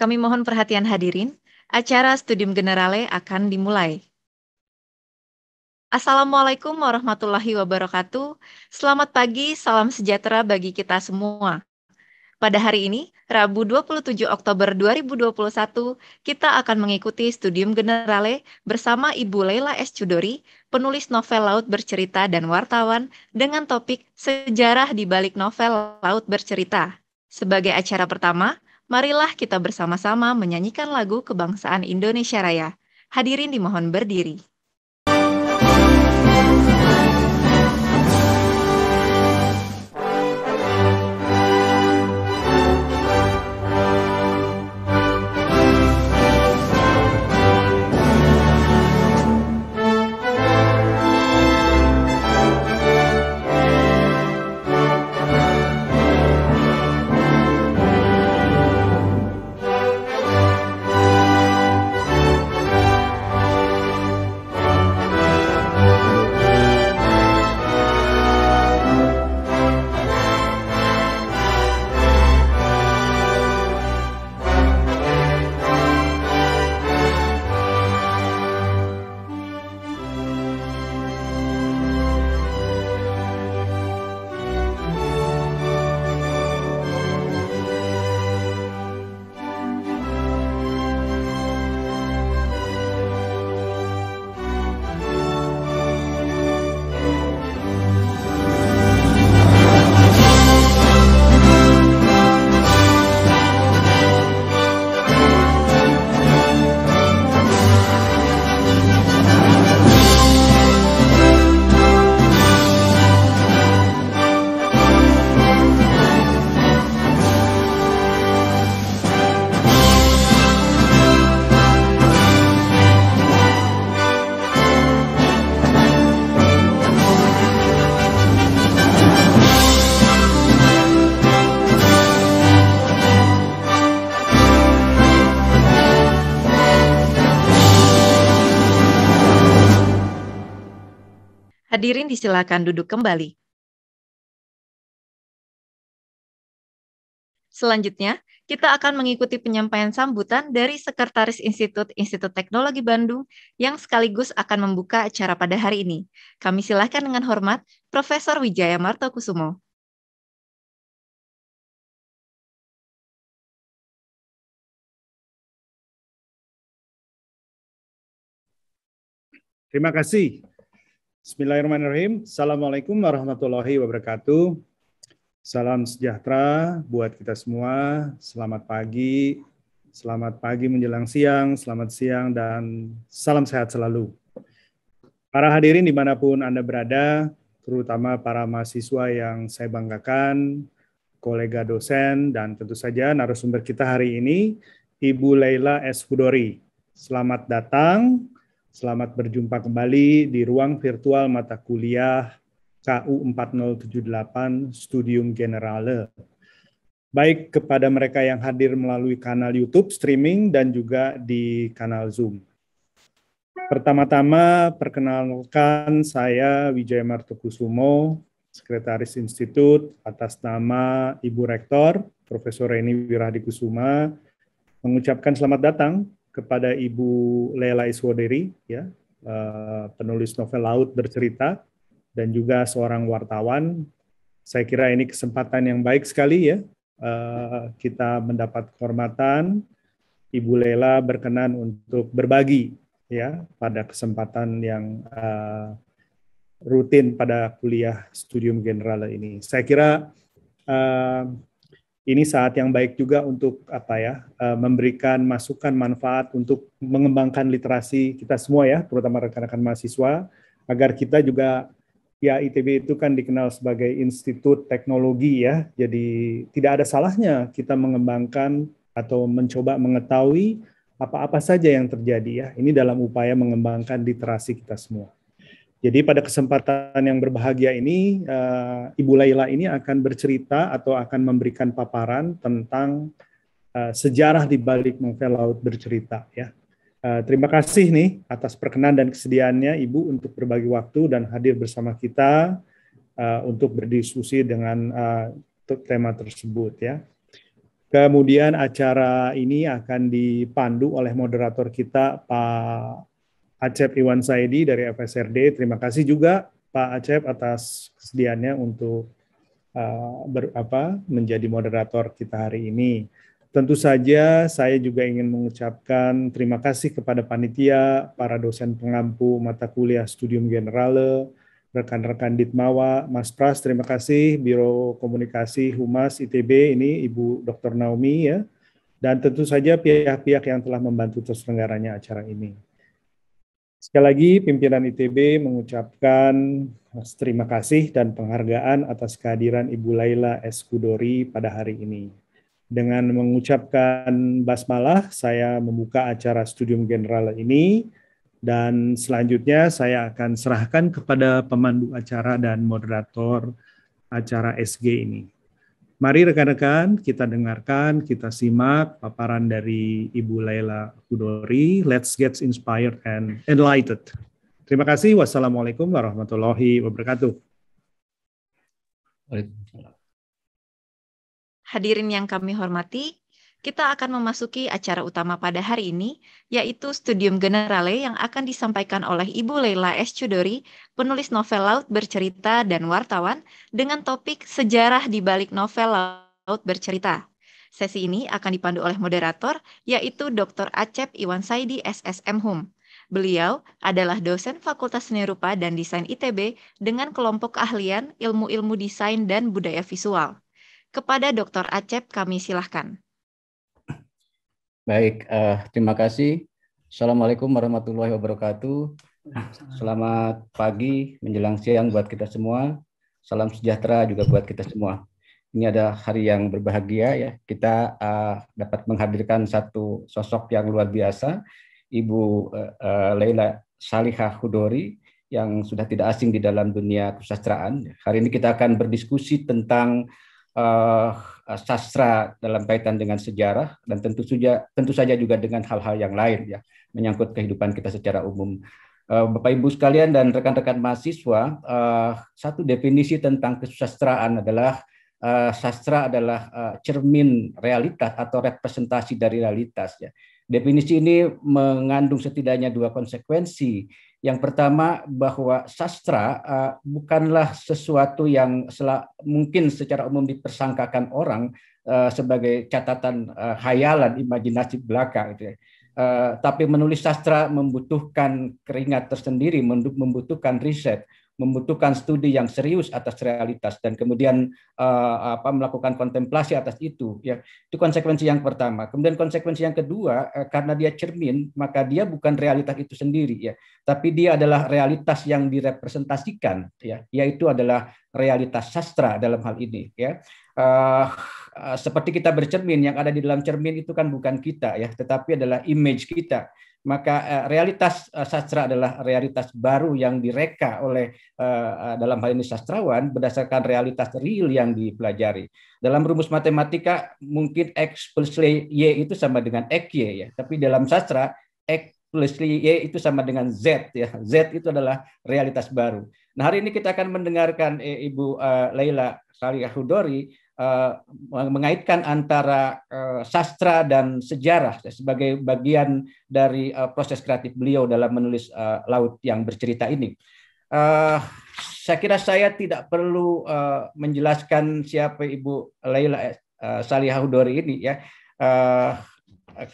Kami mohon perhatian hadirin, acara Studium Generale akan dimulai. Assalamualaikum warahmatullahi wabarakatuh. Selamat pagi, salam sejahtera bagi kita semua. Pada hari ini, Rabu 27 Oktober 2021, kita akan mengikuti Studium Generale bersama Ibu Leila S. Cudori, penulis novel Laut Bercerita dan Wartawan, dengan topik Sejarah di Balik Novel Laut Bercerita. Sebagai acara pertama, Marilah kita bersama-sama menyanyikan lagu kebangsaan Indonesia Raya. Hadirin dimohon berdiri. Hadirin disilakan duduk kembali. Selanjutnya, kita akan mengikuti penyampaian sambutan dari Sekretaris Institut Institut Teknologi Bandung yang sekaligus akan membuka acara pada hari ini. Kami silakan dengan hormat Profesor Wijaya Kusumo. Terima kasih Bismillahirrahmanirrahim. Assalamualaikum warahmatullahi wabarakatuh. Salam sejahtera buat kita semua. Selamat pagi, selamat pagi menjelang siang, selamat siang, dan salam sehat selalu. Para hadirin dimanapun Anda berada, terutama para mahasiswa yang saya banggakan, kolega dosen, dan tentu saja narasumber kita hari ini, Ibu Laila S. Hudori. Selamat datang Selamat berjumpa kembali di ruang virtual mata kuliah KU 4078 Studium Generale. Baik kepada mereka yang hadir melalui kanal YouTube streaming dan juga di kanal Zoom. Pertama-tama perkenalkan saya Wijaya Martokusumo, Sekretaris Institut atas nama Ibu Rektor Profesor Reni Wirahadi mengucapkan selamat datang kepada Ibu Lela Iswoderi, ya, eh, penulis novel Laut bercerita, dan juga seorang wartawan. Saya kira ini kesempatan yang baik sekali ya, eh, kita mendapat kehormatan Ibu Lela berkenan untuk berbagi ya pada kesempatan yang eh, rutin pada kuliah studium general ini. Saya kira ini saat yang baik juga untuk apa ya eh, memberikan masukan manfaat untuk mengembangkan literasi kita semua ya terutama rekan-rekan mahasiswa agar kita juga ya ITB itu kan dikenal sebagai institut teknologi ya jadi tidak ada salahnya kita mengembangkan atau mencoba mengetahui apa-apa saja yang terjadi ya ini dalam upaya mengembangkan literasi kita semua. Jadi pada kesempatan yang berbahagia ini, eh, Ibu Laila ini akan bercerita atau akan memberikan paparan tentang eh, sejarah di balik novel Laut Bercerita. Ya, eh, terima kasih nih atas perkenan dan kesediaannya Ibu untuk berbagi waktu dan hadir bersama kita untuk berdiskusi dengan tema tersebut. Ya, kemudian acara ini akan dipandu oleh moderator kita Pak Acep Iwan Saidi dari FSRD. Terima kasih juga Pak Acep atas kesediaannya untuk uh, ber, apa, menjadi moderator kita hari ini. Tentu saja saya juga ingin mengucapkan terima kasih kepada panitia, para dosen pengampu mata kuliah Studium Generale, rekan-rekan Ditmawa, Mas Pras, terima kasih, Biro Komunikasi Humas ITB, ini Ibu Dr. Naomi ya, dan tentu saja pihak-pihak yang telah membantu terselenggaranya acara ini. Sekali lagi, pimpinan ITB mengucapkan eh, terima kasih dan penghargaan atas kehadiran Ibu Laila Eskudori pada hari ini. Dengan mengucapkan basmalah, saya membuka acara Studium General ini, dan selanjutnya saya akan serahkan kepada pemandu acara dan moderator acara SG ini. Mari rekan-rekan kita dengarkan, kita simak paparan dari Ibu Laila Kudori. Let's get inspired and enlightened. Terima kasih. Wassalamualaikum warahmatullahi wabarakatuh. Hadirin yang kami hormati, kita akan memasuki acara utama pada hari ini, yaitu Studium Generale yang akan disampaikan oleh Ibu Leila S. Chudori, penulis novel Laut Bercerita dan Wartawan, dengan topik Sejarah di Balik Novel Laut Bercerita. Sesi ini akan dipandu oleh moderator, yaitu Dr. Acep Iwan Saidi, SSM Hum. Beliau adalah dosen Fakultas Seni Rupa dan Desain ITB dengan kelompok keahlian ilmu-ilmu desain dan budaya visual. Kepada Dr. Acep kami silahkan. Baik, uh, terima kasih. Assalamualaikum warahmatullahi wabarakatuh. Selamat pagi menjelang siang buat kita semua. Salam sejahtera juga buat kita semua. Ini ada hari yang berbahagia ya. Kita uh, dapat menghadirkan satu sosok yang luar biasa, Ibu uh, uh, Leila Salihah Hudori yang sudah tidak asing di dalam dunia kesusastraan. Hari ini kita akan berdiskusi tentang uh, sastra dalam kaitan dengan sejarah dan tentu saja tentu saja juga dengan hal-hal yang lain ya menyangkut kehidupan kita secara umum. Eh, Bapak Ibu sekalian dan rekan-rekan mahasiswa, eh, satu definisi tentang kesusastraan adalah sastra adalah cermin realitas atau representasi dari realitas ya. Definisi ini mengandung setidaknya dua konsekuensi yang pertama bahwa sastra uh, bukanlah sesuatu yang mungkin secara umum dipersangkakan orang uh, sebagai catatan uh, eh, hayalan imajinasi belaka gitu Uh, tapi menulis sastra membutuhkan keringat tersendiri, membutuhkan riset, membutuhkan studi yang serius atas realitas dan kemudian uh, apa melakukan kontemplasi atas itu ya itu konsekuensi yang pertama kemudian konsekuensi yang kedua uh, karena dia cermin maka dia bukan realitas itu sendiri ya tapi dia adalah realitas yang direpresentasikan ya yaitu adalah realitas sastra dalam hal ini ya uh, seperti kita bercermin yang ada di dalam cermin itu kan bukan kita ya tetapi adalah image kita maka eh, realitas eh, sastra adalah realitas baru yang direka oleh eh, dalam hal ini sastrawan berdasarkan realitas real yang dipelajari. Dalam rumus matematika mungkin x plus y itu sama dengan x y ya, tapi dalam sastra x plus y itu sama dengan z ya. Z itu adalah realitas baru. Nah, hari ini kita akan mendengarkan Ibu Laila Salihah Hudori Eh, mengaitkan antara eh, sastra dan sejarah sebagai bagian dari eh, proses kreatif beliau dalam menulis laut yang bercerita ini. Saya kira saya tidak perlu menjelaskan siapa Ibu Laila Salihahudori ini ya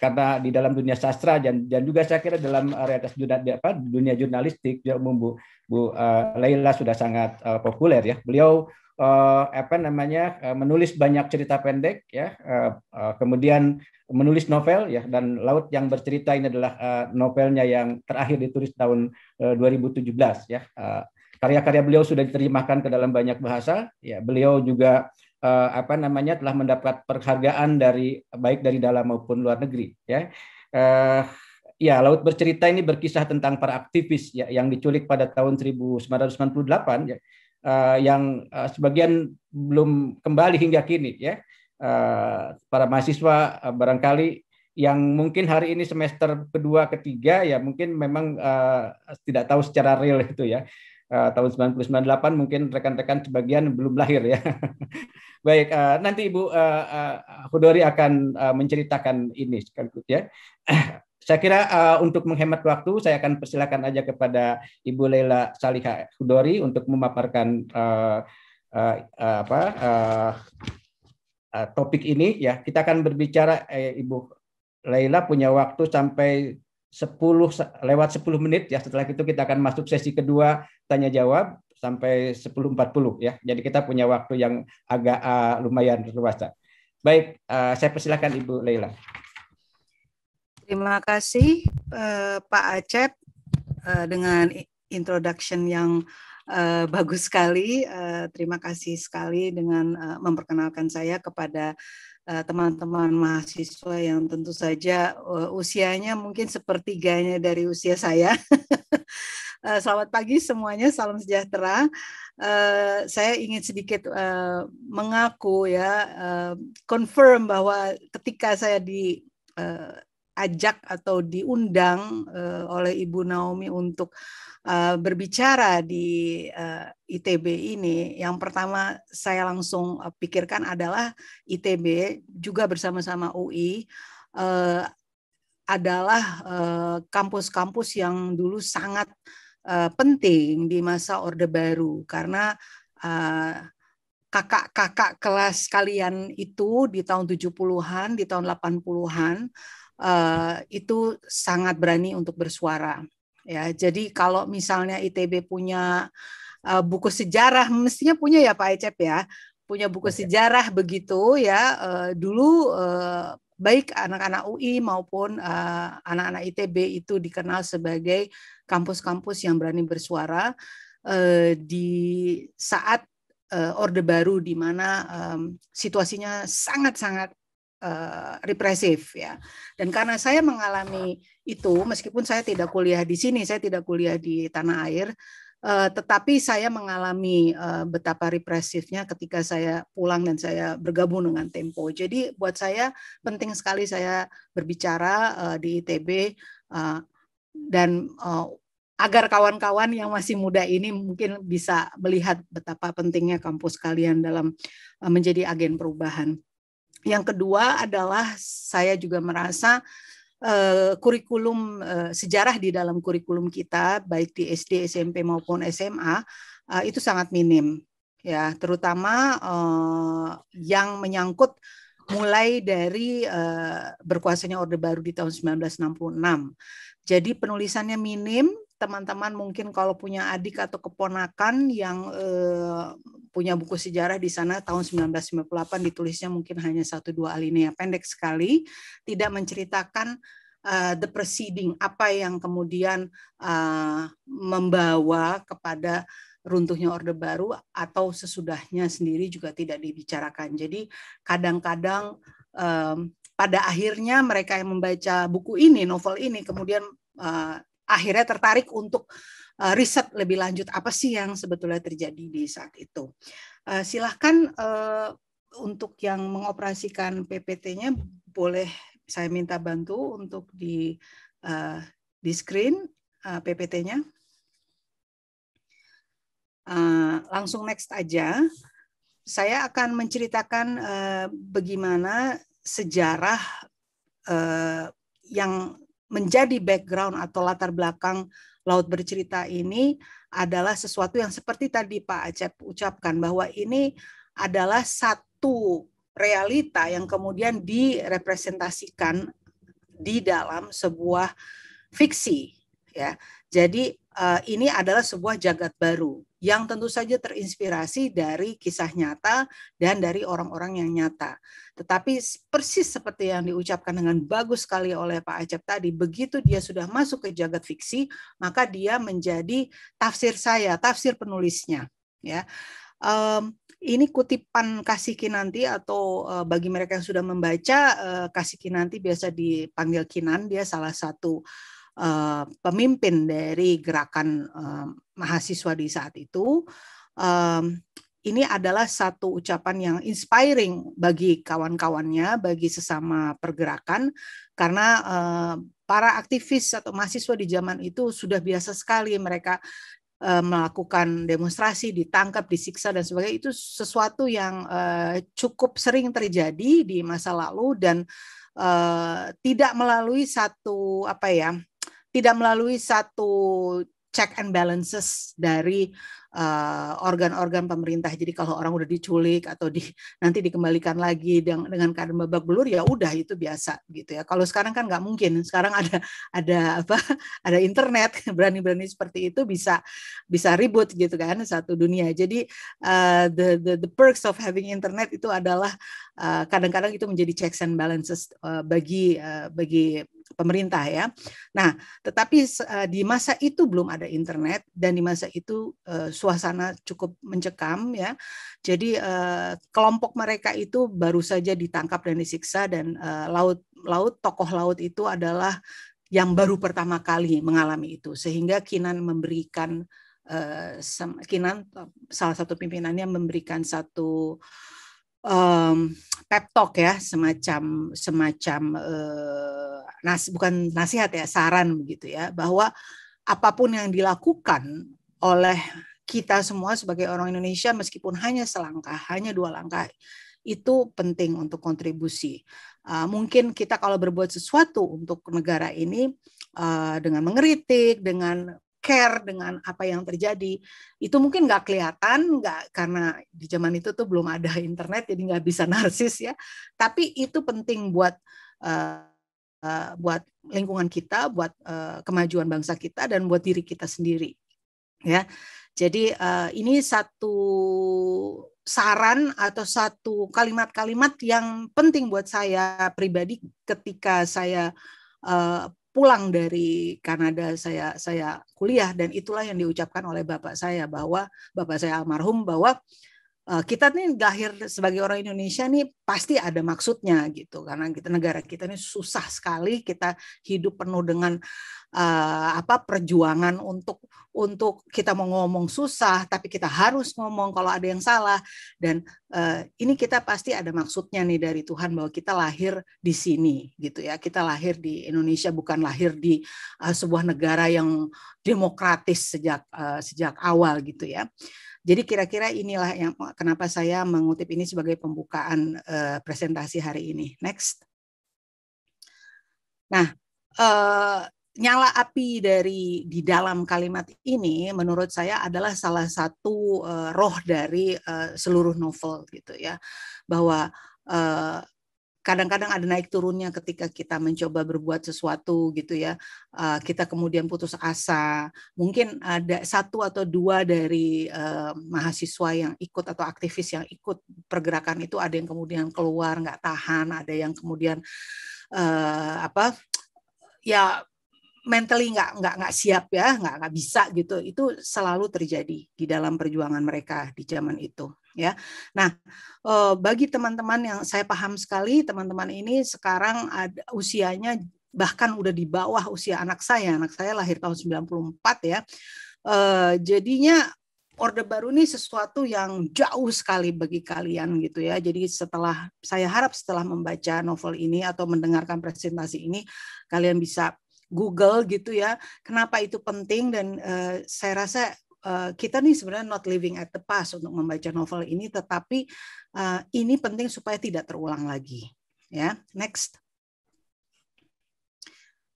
karena di dalam dunia sastra dan dan juga saya kira dalam realitas dunia, apa, dunia jurnalistik ya umum Bu, Bu uh, Laila sudah sangat uh, populer ya. Beliau uh, apa namanya uh, menulis banyak cerita pendek ya, uh, uh, kemudian menulis novel ya dan Laut yang bercerita ini adalah uh, novelnya yang terakhir ditulis tahun uh, 2017 ya. Uh, karya-karya beliau sudah diterjemahkan ke dalam banyak bahasa ya. Beliau juga uh, apa namanya telah mendapat penghargaan dari baik dari dalam maupun luar negeri ya. uh, ya, Laut Bercerita ini berkisah tentang para aktivis ya, yang diculik pada tahun 1998 ya, uh, yang uh, sebagian belum kembali hingga kini ya. Uh, para mahasiswa uh, barangkali yang mungkin hari ini semester kedua ketiga ya mungkin memang uh, tidak tahu secara real itu ya. Eh, tahun 1998 mungkin rekan-rekan sebagian belum lahir ya. Baik, uh, nanti Ibu uh, uh, Hudori akan uh, menceritakan ini kan ya. Saya kira uh, untuk menghemat waktu, saya akan persilakan aja kepada Ibu Leila Saliha Hudori untuk memaparkan uh, uh, uh, apa uh, uh, topik ini ya. Kita akan berbicara eh, Ibu Leila punya waktu sampai 10 lewat 10 menit ya setelah itu kita akan masuk sesi kedua tanya jawab sampai 10.40 ya. Jadi kita punya waktu yang agak uh, lumayan luas. Baik, uh, saya persilakan Ibu Leila. Terima kasih uh, Pak Acep uh, dengan introduction yang uh, bagus sekali. Uh, terima kasih sekali dengan uh, memperkenalkan saya kepada Eh, teman-teman mahasiswa yang tentu saja uh, usianya mungkin sepertiganya dari usia saya. uh, selamat pagi semuanya, salam sejahtera. Uh, saya ingin sedikit uh, mengaku ya, uh, confirm bahwa ketika saya di uh, ajak atau diundang uh, oleh Ibu Naomi untuk Eh, berbicara di uh, eh, ITB ini, yang pertama saya langsung uh, pikirkan adalah ITB juga bersama-sama UI uh, adalah kampus-kampus uh, yang dulu sangat uh, penting di masa Orde Baru karena uh, kakak-kakak kelas kalian itu di tahun 70-an, di tahun 80-an uh, itu sangat berani untuk bersuara ya. Jadi kalau misalnya ITB punya uh, buku sejarah mestinya punya ya Pak Ecep ya. Punya buku okay. sejarah begitu ya. Uh, dulu uh, baik anak-anak UI maupun anak-anak uh, ITB itu dikenal sebagai kampus-kampus yang berani bersuara uh, di saat Orde Baru di mana um, situasinya sangat-sangat Eh, represif ya. Dan karena saya mengalami itu, meskipun saya tidak kuliah di sini, saya tidak kuliah di tanah air, uh, tetapi saya mengalami uh, betapa represifnya ketika saya pulang dan saya bergabung dengan Tempo. Jadi buat saya penting sekali saya berbicara uh, di ITB uh, dan uh, agar kawan-kawan yang masih muda ini mungkin bisa melihat betapa pentingnya kampus kalian dalam menjadi agen perubahan. Yang kedua adalah saya juga merasa uh, kurikulum uh, sejarah di dalam kurikulum kita baik di SD, SMP maupun SMA uh, eh, itu sangat minim ya, terutama uh, yang menyangkut mulai dari uh, berkuasanya Orde Baru di tahun 1966. Jadi penulisannya minim teman-teman mungkin kalau punya adik atau keponakan yang eh, punya buku sejarah di sana tahun 1998 ditulisnya mungkin hanya satu dua alinea pendek sekali, tidak menceritakan uh, the proceeding apa yang kemudian uh, membawa kepada runtuhnya Orde Baru atau sesudahnya sendiri juga tidak dibicarakan. Jadi kadang-kadang um, pada akhirnya mereka yang membaca buku ini, novel ini, kemudian uh, akhirnya tertarik untuk uh, riset lebih lanjut apa sih yang sebetulnya terjadi di saat itu. Uh, silahkan uh, untuk yang mengoperasikan PPT-nya boleh saya minta bantu untuk di uh, di screen uh, PPT-nya. Uh, langsung next aja. Saya akan menceritakan uh, bagaimana sejarah uh, yang menjadi background atau latar belakang laut bercerita ini adalah sesuatu yang seperti tadi Pak Acep ucapkan bahwa ini adalah satu realita yang kemudian direpresentasikan di dalam sebuah fiksi ya. Jadi eh, ini adalah sebuah jagat baru yang tentu saja terinspirasi dari kisah nyata dan dari orang-orang yang nyata. Tetapi persis seperti yang diucapkan dengan bagus sekali oleh Pak Acep tadi, begitu dia sudah masuk ke jagat fiksi, maka dia menjadi tafsir saya, tafsir penulisnya. Ya, um, ini kutipan kasih Kinanti atau eh, bagi mereka yang sudah membaca uh, eh, kasih Kinanti biasa dipanggil Kinan, dia salah satu eh, pemimpin dari gerakan mahasiswa di saat itu um, ini adalah satu ucapan yang inspiring bagi kawan-kawannya, bagi sesama pergerakan, karena uh, para aktivis atau mahasiswa di zaman itu sudah biasa sekali mereka uh, melakukan demonstrasi, ditangkap, disiksa dan sebagainya. Itu sesuatu yang uh, cukup sering terjadi di masa lalu dan tidak melalui satu apa ya, tidak melalui satu check and balances dari eh, organ-organ uh, pemerintah. Jadi kalau orang udah diculik atau di nanti dikembalikan lagi dengan, dengan keadaan babak belur ya udah itu biasa gitu ya. Kalau sekarang kan nggak mungkin. Sekarang ada ada apa? Ada internet berani-berani seperti itu bisa bisa ribut gitu kan satu dunia. Jadi uh, the, the the perks of having internet itu adalah eh, kadang-kadang uh, itu menjadi checks and balances uh, bagi uh, bagi pemerintah ya. Nah, tetapi eh, di masa itu belum ada internet dan di masa itu eh, suasana cukup mencekam ya. Jadi eh, kelompok mereka itu baru saja ditangkap dan disiksa dan laut laut tokoh laut itu adalah yang baru pertama kali mengalami itu sehingga Kinan memberikan Kinan salah satu pimpinannya memberikan satu um, pep talk ya semacam semacam uh, nas bukan nasihat ya saran begitu ya bahwa apapun yang dilakukan oleh kita semua sebagai orang Indonesia meskipun hanya selangkah hanya dua langkah itu penting untuk kontribusi. Uh, mungkin kita kalau berbuat sesuatu untuk negara ini uh, dengan mengeritik, dengan care dengan apa yang terjadi itu mungkin nggak kelihatan nggak karena di zaman itu tuh belum ada internet jadi nggak bisa narsis ya tapi itu penting buat uh, uh, buat lingkungan kita buat uh, kemajuan bangsa kita dan buat diri kita sendiri ya jadi uh, ini satu saran atau satu kalimat-kalimat yang penting buat saya pribadi ketika saya uh, pulang dari Kanada saya saya kuliah dan itulah yang diucapkan oleh bapak saya bahwa bapak saya almarhum bahwa eh, kita nih lahir sebagai orang Indonesia nih pasti ada maksudnya gitu karena kita negara kita nih susah sekali kita hidup penuh dengan uh, apa perjuangan untuk untuk kita mau ngomong susah tapi kita harus ngomong kalau ada yang salah dan uh, ini kita pasti ada maksudnya nih dari Tuhan bahwa kita lahir di sini gitu ya kita lahir di Indonesia bukan lahir di uh, sebuah negara yang demokratis sejak uh, sejak awal gitu ya jadi kira-kira inilah yang kenapa saya mengutip ini sebagai pembukaan uh, presentasi hari ini next nah uh, nyala api dari di dalam kalimat ini menurut saya adalah salah satu uh, roh dari uh, seluruh novel gitu ya bahwa kadang eh, kadang-kadang ada naik turunnya ketika kita mencoba berbuat sesuatu gitu ya uh, kita kemudian putus asa mungkin ada satu atau dua dari uh, mahasiswa yang ikut atau aktivis yang ikut pergerakan itu ada yang kemudian keluar nggak tahan ada yang kemudian uh, apa ya mentally nggak nggak nggak siap ya nggak nggak bisa gitu itu selalu terjadi di dalam perjuangan mereka di zaman itu ya nah eh, bagi teman-teman yang saya paham sekali teman-teman ini sekarang ada, usianya bahkan udah di bawah usia anak saya anak saya lahir tahun 94 ya eh, jadinya Orde Baru ini sesuatu yang jauh sekali bagi kalian gitu ya. Jadi setelah saya harap setelah membaca novel ini atau mendengarkan presentasi ini kalian bisa Google gitu ya. Kenapa itu penting dan uh, saya rasa uh, kita nih sebenarnya not living at the past untuk membaca novel ini, tetapi uh, ini penting supaya tidak terulang lagi. Ya, next.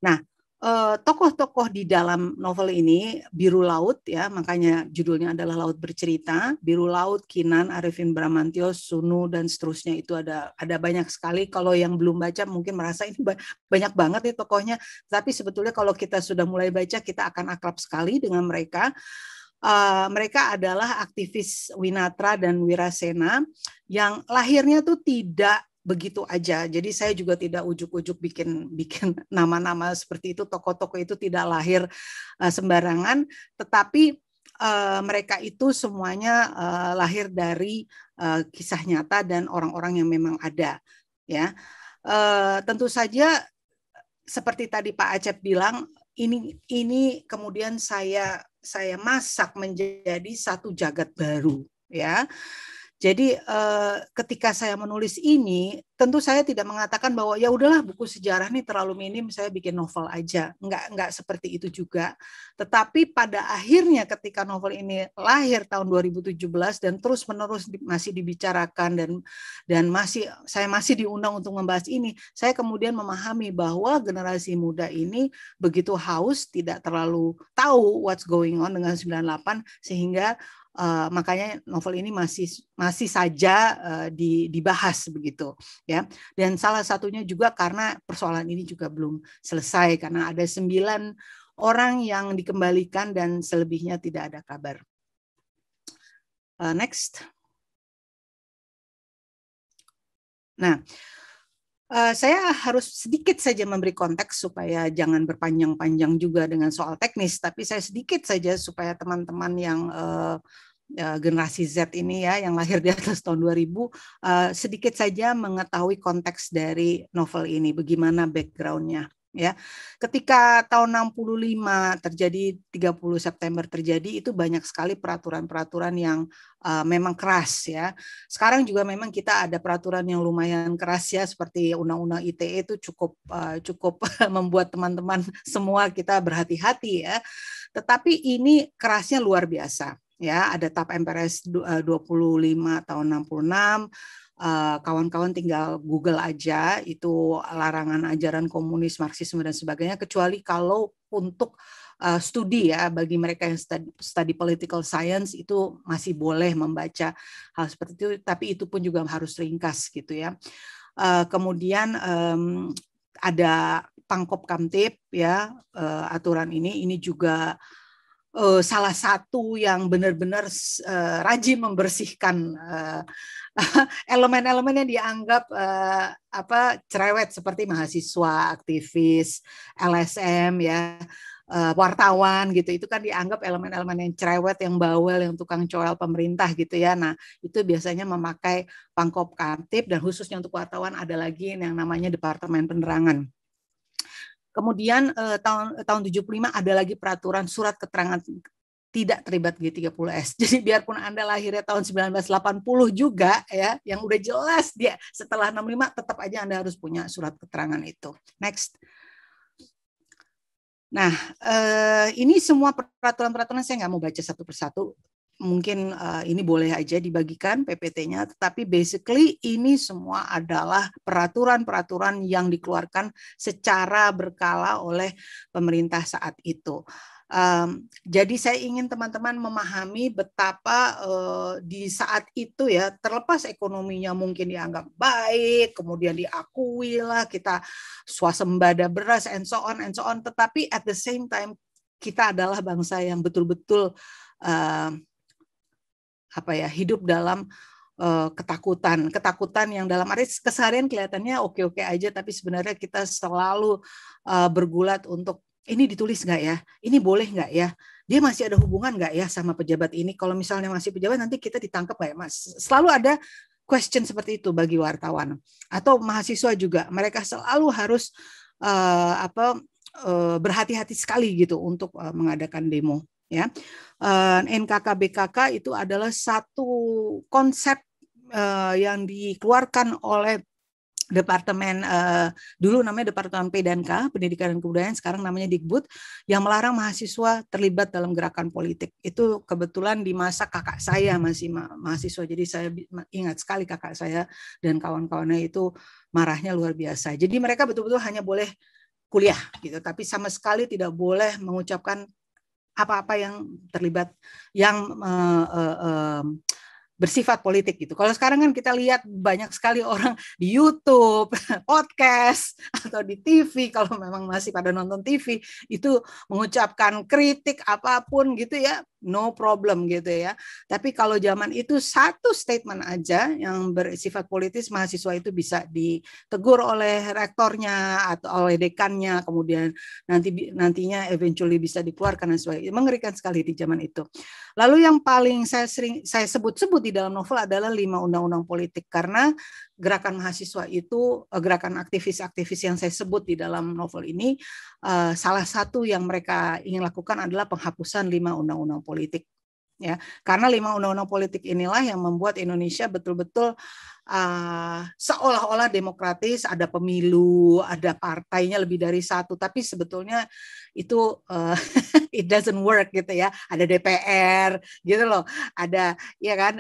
Nah, Eh, tokoh-tokoh di dalam novel ini Biru Laut ya makanya judulnya adalah Laut Bercerita Biru Laut Kinan Arifin Bramantio Sunu dan seterusnya itu ada ada banyak sekali kalau yang belum baca mungkin merasa ini banyak banget nih ya tokohnya tapi sebetulnya kalau kita sudah mulai baca kita akan akrab sekali dengan mereka Uh, mereka adalah aktivis Winatra dan Wirasena yang lahirnya tuh tidak begitu aja. Jadi saya juga tidak ujuk-ujuk bikin bikin nama-nama seperti itu. Toko-toko itu tidak lahir eh, sembarangan, tetapi eh, mereka itu semuanya eh, lahir dari kisah nyata dan orang-orang yang memang ada. Ya, tentu saja seperti tadi Pak Acep bilang, ini ini kemudian saya saya masak menjadi satu jagat baru. Ya, jadi eh, ketika saya menulis ini, tentu saya tidak mengatakan bahwa ya udahlah buku sejarah ini terlalu minim, saya bikin novel aja. Enggak enggak seperti itu juga. Tetapi pada akhirnya ketika novel ini lahir tahun 2017 dan terus-menerus masih dibicarakan dan dan masih saya masih diundang untuk membahas ini, saya kemudian memahami bahwa generasi muda ini begitu haus tidak terlalu tahu what's going on dengan 98 sehingga Uh, makanya novel ini masih masih saja uh, di, dibahas begitu ya dan salah satunya juga karena persoalan ini juga belum selesai karena ada sembilan orang yang dikembalikan dan selebihnya tidak ada kabar uh, next nah Uh, saya harus sedikit saja memberi konteks supaya jangan berpanjang-panjang juga dengan soal teknis, tapi saya sedikit saja supaya teman-teman yang uh, generasi Z ini ya yang lahir di atas tahun 2000 uh, sedikit saja mengetahui konteks dari novel ini bagaimana backgroundnya ya. Ketika tahun 65 terjadi 30 September terjadi itu banyak sekali peraturan-peraturan yang uh, memang keras ya. Sekarang juga memang kita ada peraturan yang lumayan keras ya seperti undang-undang ITE itu cukup uh, cukup membuat teman-teman semua kita berhati-hati ya. Tetapi ini kerasnya luar biasa ya ada TAP MPRS 25 eh, tahun 66 Eh, kawan-kawan uh, tinggal Google aja itu larangan ajaran komunis, marxisme dan sebagainya kecuali kalau untuk uh, studi ya bagi mereka yang study, study political science itu masih boleh membaca hal seperti itu tapi itu pun juga harus ringkas gitu ya. Uh, kemudian um, ada pangkop kamtip ya uh, aturan ini ini juga uh, salah satu yang benar-benar uh, rajin membersihkan eh, elemen-elemen yang dianggap uh, apa cerewet seperti mahasiswa, aktivis, LSM ya wartawan gitu itu kan dianggap elemen-elemen yang cerewet yang bawel yang tukang coel pemerintah gitu ya nah itu biasanya memakai pangkop kantip dan khususnya untuk wartawan ada lagi yang namanya departemen penerangan Kemudian eh, tahun eh, tahun 75 ada lagi peraturan surat keterangan tidak terlibat G30S. Jadi biarpun Anda lahirnya tahun 1980 juga ya, yang udah jelas dia setelah 65 tetap aja Anda harus punya surat keterangan itu. Next. Nah, eh, ini semua peraturan-peraturan saya nggak mau baca satu persatu mungkin uh, ini boleh aja dibagikan PPT-nya, tetapi basically ini semua adalah peraturan-peraturan yang dikeluarkan secara berkala oleh pemerintah saat itu. Um, jadi saya ingin teman-teman memahami betapa uh, di saat itu ya terlepas ekonominya mungkin dianggap baik, kemudian diakui lah kita swasembada beras and so on and so on, tetapi at the same time kita adalah bangsa yang betul-betul uh, apa ya hidup dalam uh, ketakutan ketakutan yang dalam arti keseharian kelihatannya oke oke aja tapi sebenarnya kita selalu uh, bergulat untuk ini ditulis nggak ya ini boleh nggak ya dia masih ada hubungan nggak ya sama pejabat ini kalau misalnya masih pejabat nanti kita ditangkap nggak ya mas selalu ada question seperti itu bagi wartawan atau mahasiswa juga mereka selalu harus uh, apa uh, berhati-hati sekali gitu untuk uh, mengadakan demo ya. Eh, NKKBKK itu adalah satu konsep eh, yang dikeluarkan oleh Departemen eh, dulu namanya Departemen P dan K Pendidikan dan Kebudayaan sekarang namanya Dikbud yang melarang mahasiswa terlibat dalam gerakan politik itu kebetulan di masa kakak saya masih mahasiswa jadi saya ingat sekali kakak saya dan kawan-kawannya itu marahnya luar biasa jadi mereka betul-betul hanya boleh kuliah gitu tapi sama sekali tidak boleh mengucapkan apa-apa yang terlibat yang uh, uh, uh, bersifat politik gitu. Kalau sekarang kan kita lihat banyak sekali orang di YouTube, podcast atau di TV kalau memang masih pada nonton TV itu mengucapkan kritik apapun gitu ya no problem gitu ya. Tapi kalau zaman itu satu statement aja yang bersifat politis mahasiswa itu bisa ditegur oleh rektornya atau oleh dekannya kemudian nanti nantinya eventually bisa dikeluarkan dan sebagainya. Mengerikan sekali di zaman itu. Lalu yang paling saya sering saya sebut-sebut di dalam novel adalah lima undang-undang politik karena gerakan mahasiswa itu eh, gerakan aktivis-aktivis yang saya sebut di dalam novel ini eh, salah satu yang mereka ingin lakukan adalah penghapusan lima undang-undang politik ya karena lima undang-undang politik inilah yang membuat Indonesia betul-betul uh, seolah-olah demokratis, ada pemilu, ada partainya lebih dari satu, tapi sebetulnya itu uh, it doesn't work gitu ya. Ada DPR gitu loh, ada ya kan,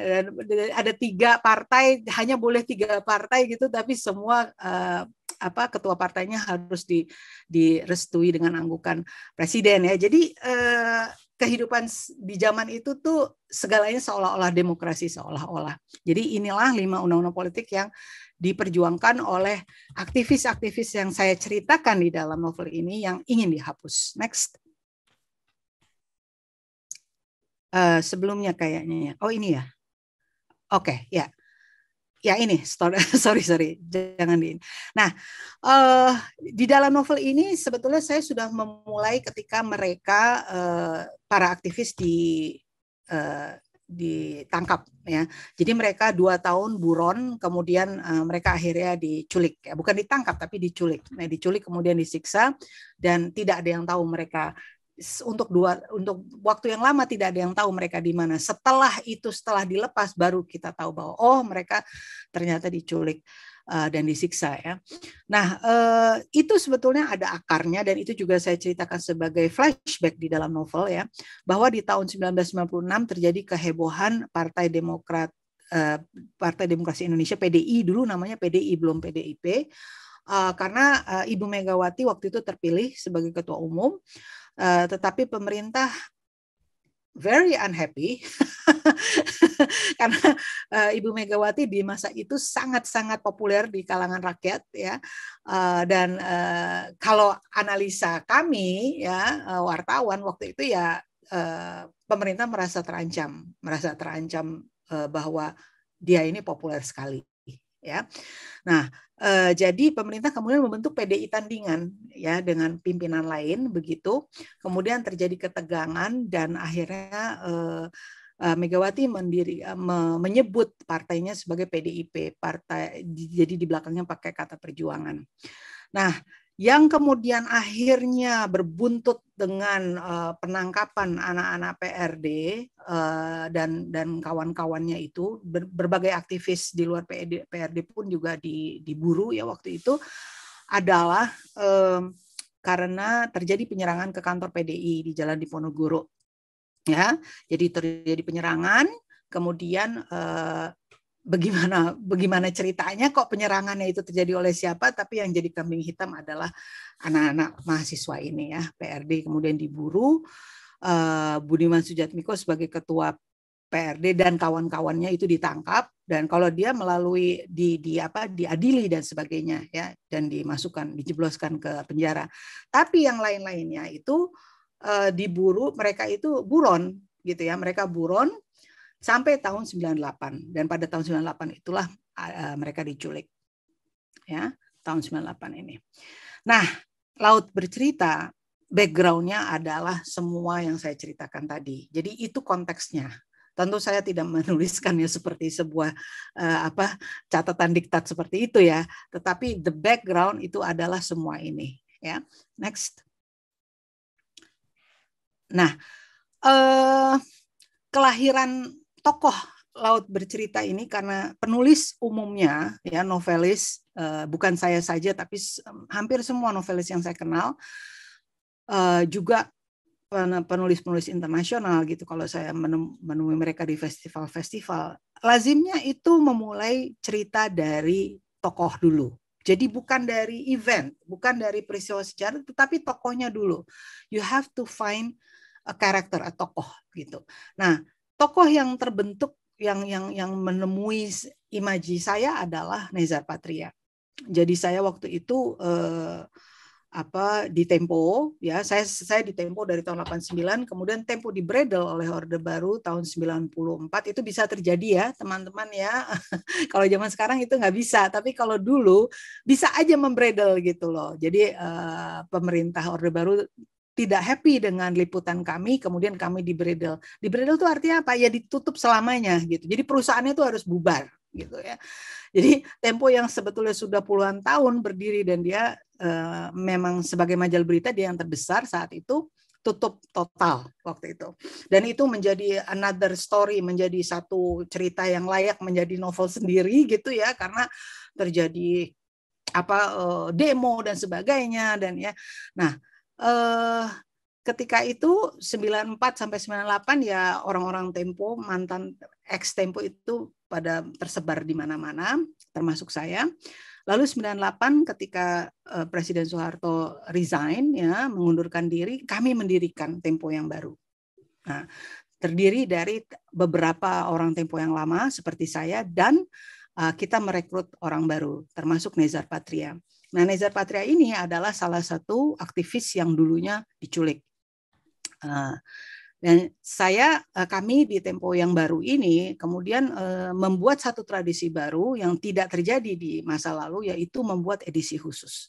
ada tiga partai, hanya boleh tiga partai gitu, tapi semua uh, apa ketua partainya harus di direstui dengan anggukan presiden ya. Jadi uh, kehidupan di zaman itu tuh segalanya seolah-olah demokrasi seolah-olah. Jadi inilah lima undang-undang politik yang diperjuangkan oleh aktivis-aktivis yang saya ceritakan di dalam novel ini yang ingin dihapus. Next. Uh, sebelumnya kayaknya ya. Oh ini ya. Oke, okay, ya. Yeah ya ini story, sorry sorry jangan di nah uh, di dalam novel ini sebetulnya saya sudah memulai ketika mereka uh, para aktivis di uh, ditangkap ya jadi mereka dua tahun buron kemudian uh, mereka akhirnya diculik ya bukan ditangkap tapi diculik nah diculik kemudian disiksa dan tidak ada yang tahu mereka untuk dua untuk waktu yang lama tidak ada yang tahu mereka di mana. Setelah itu setelah dilepas baru kita tahu bahwa oh mereka ternyata diculik eh, dan disiksa ya. Nah eh, itu sebetulnya ada akarnya dan itu juga saya ceritakan sebagai flashback di dalam novel ya bahwa di tahun 1996 terjadi kehebohan Partai Demokrat eh, Partai Demokrasi Indonesia PDI dulu namanya PDI belum PDIP. Uh, karena uh, Ibu Megawati waktu itu terpilih sebagai ketua umum, Eh, tetapi pemerintah very unhappy karena uh, Ibu Megawati di masa itu sangat-sangat populer di kalangan rakyat ya uh, dan uh, kalau analisa kami ya uh, wartawan waktu itu ya uh, pemerintah merasa terancam merasa terancam uh, bahwa dia ini populer sekali ya. Nah, eh, jadi pemerintah kemudian membentuk PDI tandingan ya dengan pimpinan lain begitu. Kemudian terjadi ketegangan dan akhirnya eh, eh Megawati mendiri eh, me, menyebut partainya sebagai PDIP, partai jadi di belakangnya pakai kata perjuangan. Nah, yang kemudian akhirnya berbuntut dengan uh, penangkapan anak-anak PRD uh, eh, dan dan kawan-kawannya itu ber, berbagai aktivis di luar PRD, e PRD pun juga di, diburu ya waktu itu adalah uh, karena terjadi penyerangan ke kantor PDI di Jalan Diponegoro ya jadi terjadi penyerangan kemudian uh, bagaimana bagaimana ceritanya kok penyerangannya itu terjadi oleh siapa tapi yang jadi kambing hitam adalah anak-anak mahasiswa ini ya PRD kemudian diburu eh, Budiman Sujatmiko sebagai ketua PRD dan kawan-kawannya itu ditangkap dan kalau dia melalui di di apa diadili dan sebagainya ya dan dimasukkan dijebloskan ke penjara tapi yang lain-lainnya itu eh, diburu mereka itu buron gitu ya mereka buron sampai tahun 98 dan pada tahun 98 itulah mereka diculik. Ya, tahun 98 ini. Nah, laut bercerita backgroundnya adalah semua yang saya ceritakan tadi. Jadi itu konteksnya. Tentu saya tidak menuliskannya seperti sebuah uh, apa catatan diktat seperti itu ya, tetapi the background itu adalah semua ini ya. Next. Nah, uh, kelahiran tokoh laut bercerita ini karena penulis umumnya ya novelis uh, bukan saya saja tapi hampir semua novelis yang saya kenal uh, juga penulis-penulis internasional gitu kalau saya menemui mereka di festival-festival lazimnya itu memulai cerita dari tokoh dulu jadi bukan dari event bukan dari peristiwa sejarah tetapi tokohnya dulu you have to find a character a tokoh gitu nah tokoh yang terbentuk yang yang yang menemui imaji saya adalah Nezar Patria. Jadi saya waktu itu eh, apa di Tempo ya saya saya di Tempo dari tahun 89 kemudian Tempo di Bredel oleh Orde Baru tahun 94 itu bisa terjadi ya teman-teman ya kalau zaman sekarang itu nggak bisa tapi kalau dulu bisa aja membredel gitu loh jadi uh, pemerintah Orde Baru tidak happy dengan liputan kami, kemudian kami di bredel. Di bredel itu artinya apa? Ya ditutup selamanya gitu. Jadi perusahaannya itu harus bubar gitu ya. Jadi Tempo yang sebetulnya sudah puluhan tahun berdiri dan dia e, memang sebagai majalah berita dia yang terbesar saat itu tutup total waktu itu. Dan itu menjadi another story, menjadi satu cerita yang layak menjadi novel sendiri gitu ya karena terjadi apa eh, demo dan sebagainya dan ya. Nah, eh, ketika itu 94 sampai 98 ya orang-orang Tempo mantan ex Tempo itu pada tersebar di mana-mana termasuk saya. Lalu 98 ketika eh, Presiden Soeharto resign ya mengundurkan diri, kami mendirikan Tempo yang baru. Nah, terdiri dari beberapa orang Tempo yang lama seperti saya dan eh, kita merekrut orang baru termasuk Nezar Patria. Nah, Nezar Patria ini adalah salah satu aktivis yang dulunya diculik. Eh, dan saya eh, kami di Tempo yang baru ini kemudian eh, membuat satu tradisi baru yang tidak terjadi di masa lalu yaitu membuat edisi khusus.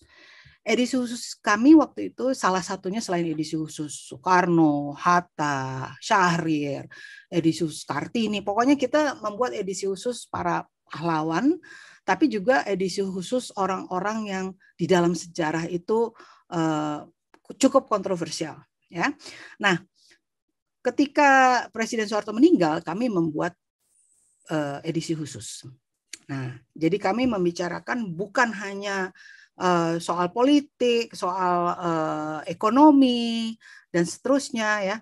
Edisi khusus kami waktu itu salah satunya selain edisi khusus Soekarno, Hatta, Syahrir, edisi khusus Kartini. Pokoknya kita membuat edisi khusus para pahlawan tapi juga edisi khusus orang-orang yang di dalam sejarah itu uh, cukup kontroversial ya. Nah, ketika Presiden Soeharto meninggal, kami membuat uh, edisi khusus. Nah, jadi kami membicarakan bukan hanya uh, soal politik, soal uh, ekonomi dan seterusnya ya,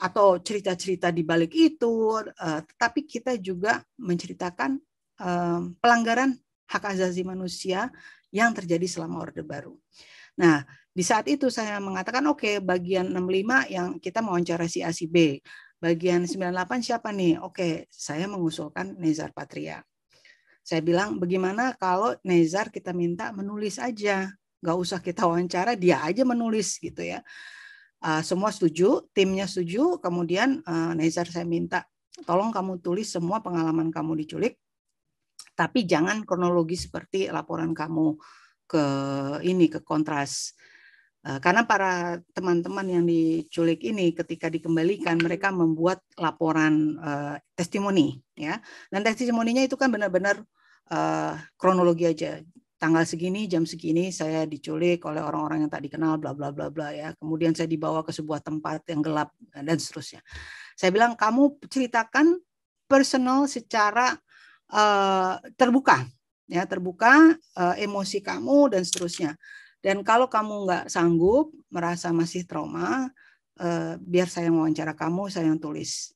atau cerita-cerita di balik itu, uh, tetapi kita juga menceritakan um, pelanggaran hak asasi manusia yang terjadi selama Orde Baru. Nah, di saat itu saya mengatakan oke okay, bagian 65 yang kita mau wawancara si A si B. Bagian 98 siapa nih? Oke, okay, saya mengusulkan Nezar Patria. Saya bilang bagaimana kalau Nezar kita minta menulis aja. Gak usah kita wawancara, dia aja menulis gitu ya. Uh, semua setuju, timnya setuju. Kemudian uh, Nezar saya minta tolong kamu tulis semua pengalaman kamu diculik tapi jangan kronologi seperti laporan kamu ke ini ke kontras eh, karena para teman-teman yang diculik ini ketika dikembalikan mereka membuat laporan uh, testimoni ya dan testimoninya itu kan benar-benar uh, kronologi aja tanggal segini jam segini saya diculik oleh orang-orang yang tak dikenal bla bla bla bla ya kemudian saya dibawa ke sebuah tempat yang gelap dan seterusnya saya bilang kamu ceritakan personal secara Eh, terbuka ya terbuka uh, emosi kamu dan seterusnya dan kalau kamu nggak sanggup merasa masih trauma uh, biar saya yang wawancara kamu saya yang tulis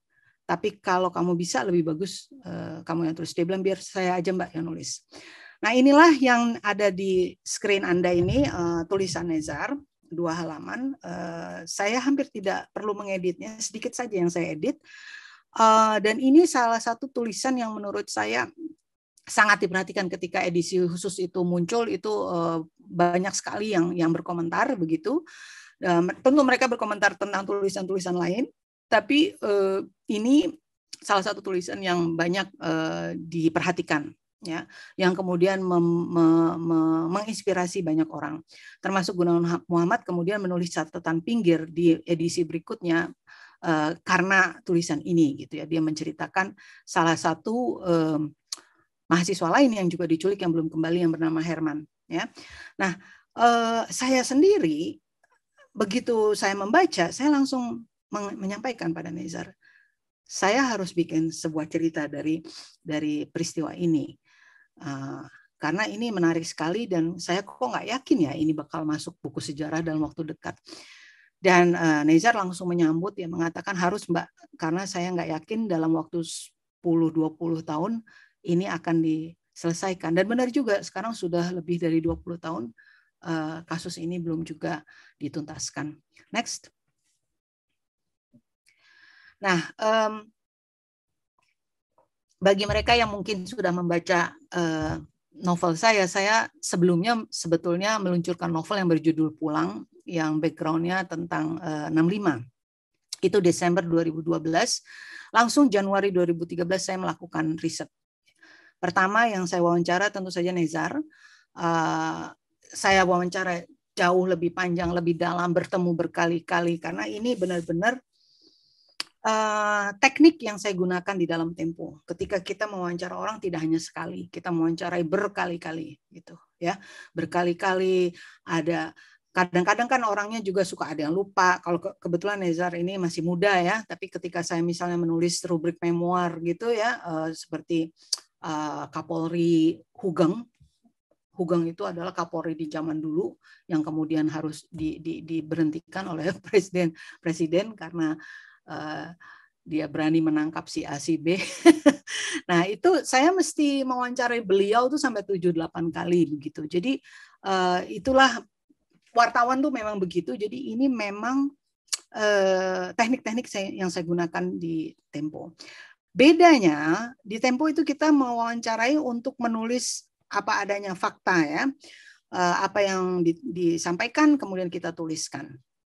tapi kalau kamu bisa lebih bagus uh, kamu yang tulis dia bilang biar saya aja mbak yang nulis nah inilah yang ada di screen anda ini uh, tulisan Nezar dua halaman uh, saya hampir tidak perlu mengeditnya sedikit saja yang saya edit Uh, dan ini salah satu tulisan yang menurut saya sangat diperhatikan ketika edisi khusus itu muncul itu uh, banyak sekali yang yang berkomentar begitu. Uh, tentu mereka berkomentar tentang tulisan-tulisan lain, tapi uh, ini salah satu tulisan yang banyak uh, diperhatikan ya yang kemudian mem, me, me, menginspirasi banyak orang termasuk Gunawan Muhammad kemudian menulis catatan pinggir di edisi berikutnya Eh, karena tulisan ini gitu ya. Dia menceritakan salah satu mahasiswa lain yang juga diculik yang belum kembali yang bernama Herman ya. Nah, uh, saya sendiri begitu saya membaca, saya langsung menyampaikan pada Nezar, saya harus bikin sebuah cerita dari dari peristiwa ini. Uh, karena ini menarik sekali dan saya kok nggak yakin ya ini bakal masuk buku sejarah dalam waktu dekat. Dan uh, eh, Nezar langsung menyambut, ya mengatakan harus Mbak, karena saya nggak yakin dalam waktu 10-20 tahun ini akan diselesaikan. Dan benar juga, sekarang sudah lebih dari 20 tahun uh, kasus ini belum juga dituntaskan. Next. Nah, um, bagi mereka yang mungkin sudah membaca uh, novel saya, saya sebelumnya sebetulnya meluncurkan novel yang berjudul Pulang yang backgroundnya tentang uh, eh, 65 itu Desember 2012 langsung Januari 2013 saya melakukan riset pertama yang saya wawancara tentu saja Nezar uh, saya wawancara jauh lebih panjang lebih dalam bertemu berkali-kali karena ini benar-benar Uh, teknik yang saya gunakan di dalam tempo. Ketika kita mewawancara orang tidak hanya sekali, kita mewawancarai berkali-kali gitu ya. Berkali-kali ada kadang-kadang kan orangnya juga suka ada yang lupa. Kalau kebetulan Nezar ini masih muda ya, tapi ketika saya misalnya menulis rubrik memoir gitu ya, eh, seperti eh, Kapolri Hugeng, Hugeng itu adalah Kapolri di zaman dulu yang kemudian harus di, di, diberhentikan oleh presiden presiden karena uh, dia berani menangkap si A nah, itu saya mesti mewawancarai beliau tuh sampai tujuh delapan kali begitu. Jadi uh, itulah wartawan tuh memang begitu. Jadi ini memang eh, teknik-teknik saya, yang saya gunakan di Tempo. Bedanya di Tempo itu kita mewawancarai untuk menulis apa adanya fakta ya, eh, apa yang di, disampaikan kemudian kita tuliskan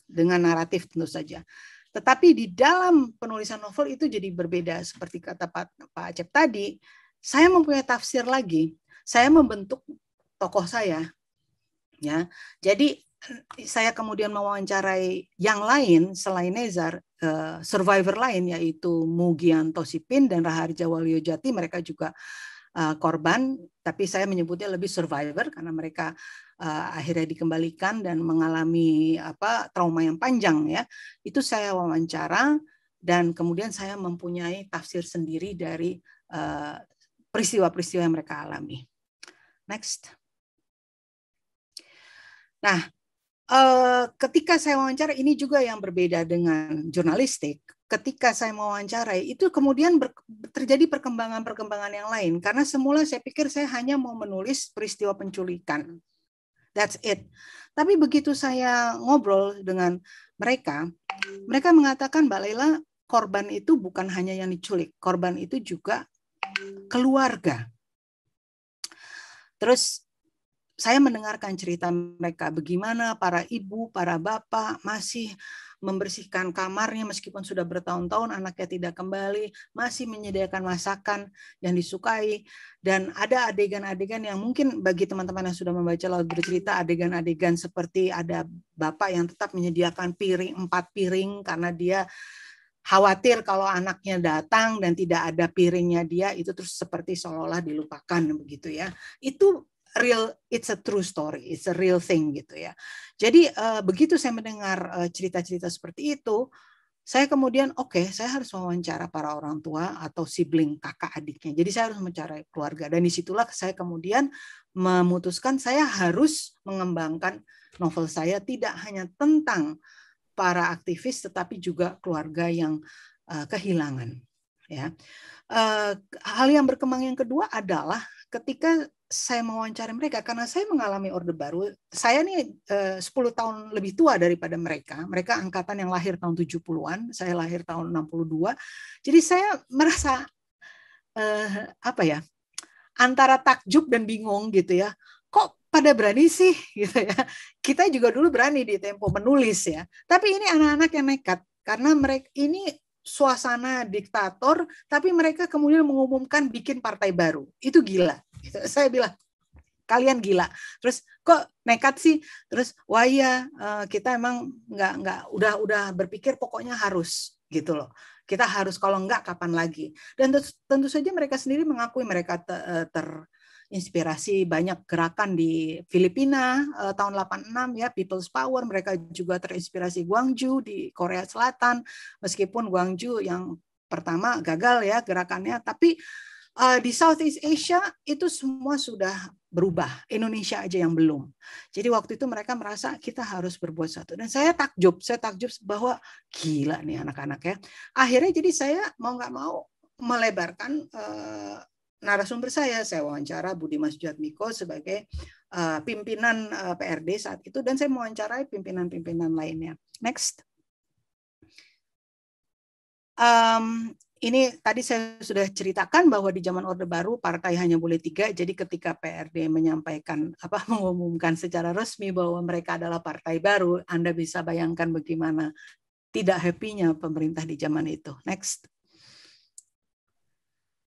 dengan naratif tentu saja. Tetapi di dalam penulisan novel itu jadi berbeda seperti kata Pak, Pak Acep tadi, saya mempunyai tafsir lagi. Saya membentuk tokoh saya. Ya. Jadi saya kemudian mewawancarai yang lain selain Nezar, uh, eh, survivor lain yaitu Mugian Tosipin dan Raharja Walyojati, mereka juga uh, korban, tapi saya menyebutnya lebih survivor karena mereka uh, akhirnya dikembalikan dan mengalami apa trauma yang panjang ya. Itu saya wawancara dan kemudian saya mempunyai tafsir sendiri dari peristiwa-peristiwa yang mereka alami. Next. Nah, Eh, ketika saya wawancara ini juga yang berbeda dengan jurnalistik. Ketika saya mewawancarai itu kemudian ber, terjadi perkembangan-perkembangan yang lain karena semula saya pikir saya hanya mau menulis peristiwa penculikan. That's it. Tapi begitu saya ngobrol dengan mereka, mereka mengatakan Mbak Leila korban itu bukan hanya yang diculik, korban itu juga keluarga. Terus saya mendengarkan cerita mereka bagaimana para ibu, para bapak masih membersihkan kamarnya meskipun sudah bertahun-tahun anaknya tidak kembali, masih menyediakan masakan yang disukai dan ada adegan-adegan yang mungkin bagi teman-teman yang sudah membaca laut bercerita adegan-adegan seperti ada bapak yang tetap menyediakan piring empat piring karena dia khawatir kalau anaknya datang dan tidak ada piringnya dia itu terus seperti seolah-olah dilupakan begitu ya. Itu real it's a true story it's a real thing gitu ya jadi uh, begitu saya mendengar eh, cerita-cerita seperti itu saya kemudian oke okay, saya harus wawancara para orang tua atau sibling kakak adiknya jadi saya harus mencari keluarga dan disitulah saya kemudian memutuskan saya harus mengembangkan novel saya tidak hanya tentang para aktivis tetapi juga keluarga yang uh, kehilangan ya uh, hal yang berkembang yang kedua adalah ketika saya mewawancarai mereka karena saya mengalami orde baru. Saya nih eh, 10 tahun lebih tua daripada mereka. Mereka angkatan yang lahir tahun 70-an, saya lahir tahun 62. Jadi saya merasa eh, apa ya? antara takjub dan bingung gitu ya. Kok pada berani sih gitu ya. Kita juga dulu berani di Tempo menulis ya. Tapi ini anak-anak yang nekat karena mereka ini suasana diktator, tapi mereka kemudian mengumumkan bikin partai baru. Itu gila. Saya bilang, kalian gila. Terus kok nekat sih? Terus wah ya kita emang nggak nggak udah udah berpikir pokoknya harus gitu loh. Kita harus kalau nggak kapan lagi. Dan tentu, tentu saja mereka sendiri mengakui mereka eh, ter, ter inspirasi banyak gerakan di Filipina uh, tahun 86 ya People's Power mereka juga terinspirasi Gwangju di Korea Selatan meskipun Gwangju yang pertama gagal ya gerakannya tapi uh, di Southeast Asia itu semua sudah berubah Indonesia aja yang belum jadi waktu itu mereka merasa kita harus berbuat satu dan saya takjub saya takjub bahwa gila nih anak-anak ya akhirnya jadi saya mau nggak mau melebarkan uh, narasumber saya. Saya wawancara Budi Mas Miko sebagai uh, pimpinan uh, eh, PRD saat itu dan saya mewawancarai pimpinan-pimpinan lainnya. Next. Um, ini tadi saya sudah ceritakan bahwa di zaman Orde Baru partai hanya boleh tiga. Jadi ketika PRD menyampaikan apa mengumumkan secara resmi bahwa mereka adalah partai baru, Anda bisa bayangkan bagaimana tidak happy-nya pemerintah di zaman itu. Next.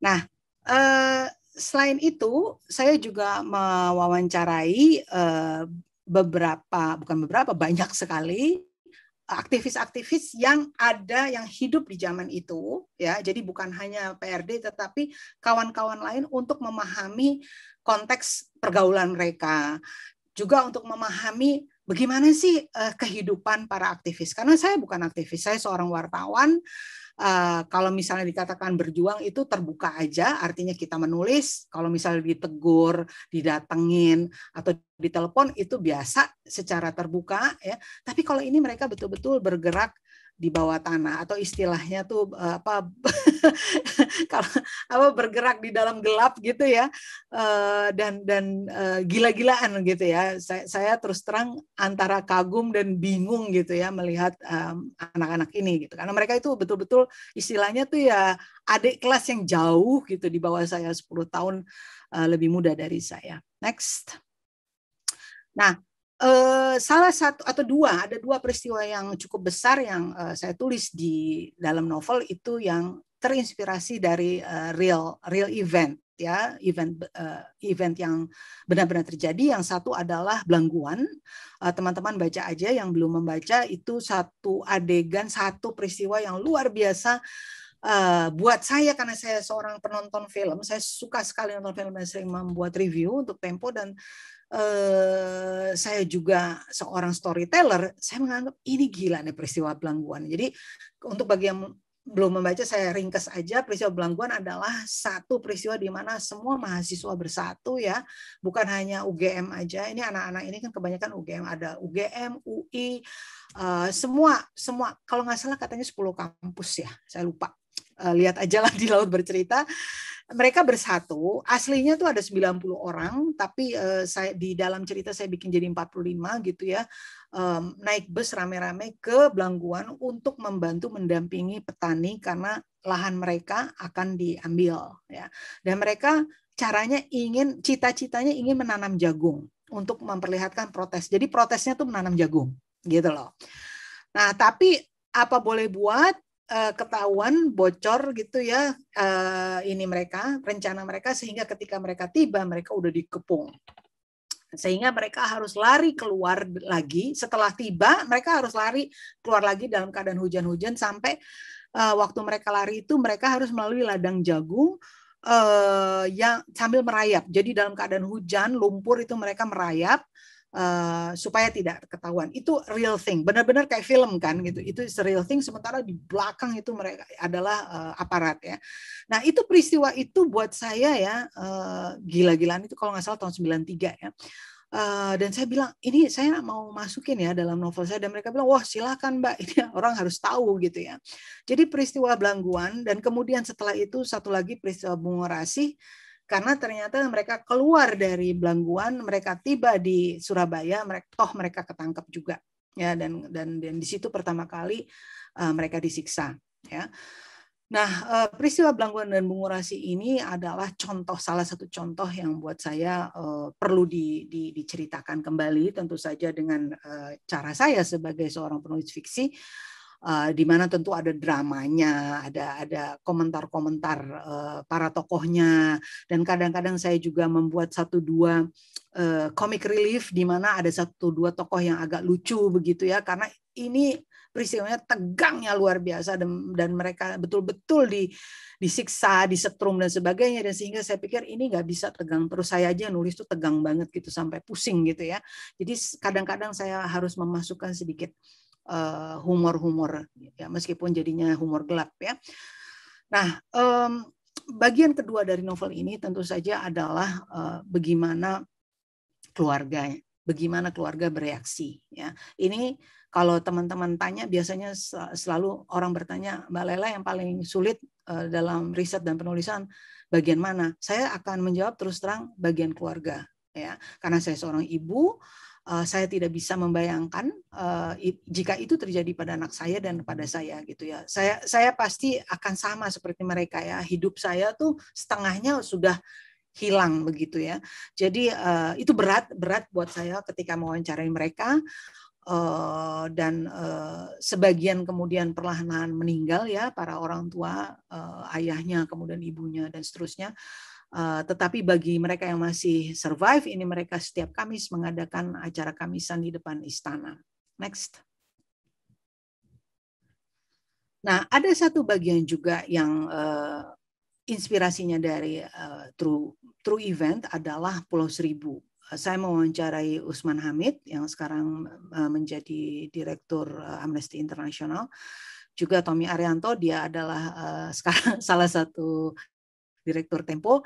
Nah, Eh, selain itu, saya juga mewawancarai eh, beberapa, bukan beberapa, banyak sekali aktivis-aktivis yang ada yang hidup di zaman itu ya jadi bukan hanya PRD tetapi kawan-kawan lain untuk memahami konteks pergaulan mereka juga untuk memahami bagaimana sih eh, kehidupan para aktivis karena saya bukan aktivis saya seorang wartawan Eh, kalau misalnya dikatakan berjuang itu terbuka aja, artinya kita menulis. Kalau misalnya ditegur, didatengin atau ditelepon itu biasa secara terbuka ya. Tapi kalau ini mereka betul-betul bergerak di bawah tanah atau istilahnya tuh eh, apa kalau apa bergerak di dalam gelap gitu ya eh, dan dan eh, gila-gilaan gitu ya saya, saya terus terang antara kagum dan bingung gitu ya melihat anak-anak um, ini gitu karena mereka itu betul-betul istilahnya tuh ya adik kelas yang jauh gitu di bawah saya 10 tahun uh, lebih muda dari saya next nah Eh, salah satu atau dua ada dua peristiwa yang cukup besar yang uh, saya tulis di dalam novel itu yang terinspirasi dari uh, real real event ya event uh, event yang benar-benar terjadi yang satu adalah belangguan teman-teman uh, baca aja yang belum membaca itu satu adegan satu peristiwa yang luar biasa uh, buat saya karena saya seorang penonton film saya suka sekali nonton film dan sering membuat review untuk Tempo dan Eh, saya juga seorang storyteller, saya menganggap ini gila nih peristiwa pelangguan. Jadi untuk bagi yang belum membaca saya ringkas aja peristiwa Belangguan adalah satu peristiwa di mana semua mahasiswa bersatu ya bukan hanya UGM aja ini anak-anak ini kan kebanyakan UGM ada UGM UI uh, eh, semua semua kalau nggak salah katanya 10 kampus ya saya lupa uh, lihat aja lah di laut bercerita mereka bersatu. Aslinya tuh ada 90 orang, tapi uh, saya di dalam cerita saya bikin jadi 45 gitu ya. Um, naik bus rame-rame ke Belangguan untuk membantu mendampingi petani karena lahan mereka akan diambil ya. Dan mereka caranya ingin cita-citanya ingin menanam jagung untuk memperlihatkan protes. Jadi protesnya tuh menanam jagung gitu loh. Nah, tapi apa boleh buat Eh, ketahuan bocor gitu ya eh, ini mereka rencana mereka sehingga ketika mereka tiba mereka udah dikepung sehingga mereka harus lari keluar lagi setelah tiba mereka harus lari keluar lagi dalam keadaan hujan-hujan sampai eh, waktu mereka lari itu mereka harus melalui ladang jagung yang sambil merayap jadi dalam keadaan hujan lumpur itu mereka merayap Uh, supaya tidak ketahuan. Itu real thing, benar-benar kayak film kan gitu. Hmm. Itu is real thing. Sementara di belakang itu mereka adalah uh, aparat ya. Nah itu peristiwa itu buat saya ya uh, gila-gilaan itu kalau nggak salah tahun 93 ya. Uh, dan saya bilang ini saya mau masukin ya dalam novel saya dan mereka bilang wah silakan mbak ini orang harus tahu gitu ya jadi peristiwa belangguan dan kemudian setelah itu satu lagi peristiwa bungorasi karena ternyata mereka keluar dari belangguan, mereka tiba di Surabaya, mereka toh mereka ketangkap juga ya dan dan dan di situ pertama kali uh, mereka disiksa ya. Nah, eh, peristiwa Belangguan dan Bungurasi ini adalah contoh salah satu contoh yang buat saya uh, perlu di, di, diceritakan kembali tentu saja dengan uh, cara saya sebagai seorang penulis fiksi uh, di mana tentu ada dramanya, ada ada komentar-komentar uh, para tokohnya dan kadang-kadang saya juga membuat satu dua uh, comic relief di mana ada satu dua tokoh yang agak lucu begitu ya karena ini peristiwanya tegangnya luar biasa dan, dan mereka betul-betul di disiksa, disetrum dan sebagainya dan sehingga saya pikir ini nggak bisa tegang terus saya aja nulis tuh tegang banget gitu sampai pusing gitu ya. Jadi kadang-kadang saya harus memasukkan sedikit Eh, humor-humor ya meskipun jadinya humor gelap ya. Nah, um, bagian kedua dari novel ini tentu saja adalah uh, bagaimana keluarga bagaimana keluarga bereaksi ya. Ini kalau teman-teman tanya biasanya selalu orang bertanya Mbak Lela yang paling sulit uh, dalam riset dan penulisan bagian mana? Saya akan menjawab terus terang bagian keluarga ya. Karena saya seorang ibu uh, saya tidak bisa membayangkan uh, jika itu terjadi pada anak saya dan pada saya gitu ya. Saya saya pasti akan sama seperti mereka ya. Hidup saya tuh setengahnya sudah hilang begitu ya. Jadi uh, itu berat berat buat saya ketika mewawancarai mereka uh, dan uh, sebagian kemudian perlahan-lahan meninggal ya para orang tua uh, ayahnya kemudian ibunya dan seterusnya. Uh, Eh, tetapi bagi mereka yang masih survive, ini mereka setiap Kamis mengadakan acara Kamisan di depan istana. Next. Nah, ada satu bagian juga yang uh, inspirasinya dari uh, True True Event adalah Pulau Seribu. Saya mewawancarai Usman Hamid yang sekarang menjadi direktur Amnesty International juga Tommy Arianto dia adalah sekarang salah satu direktur Tempo.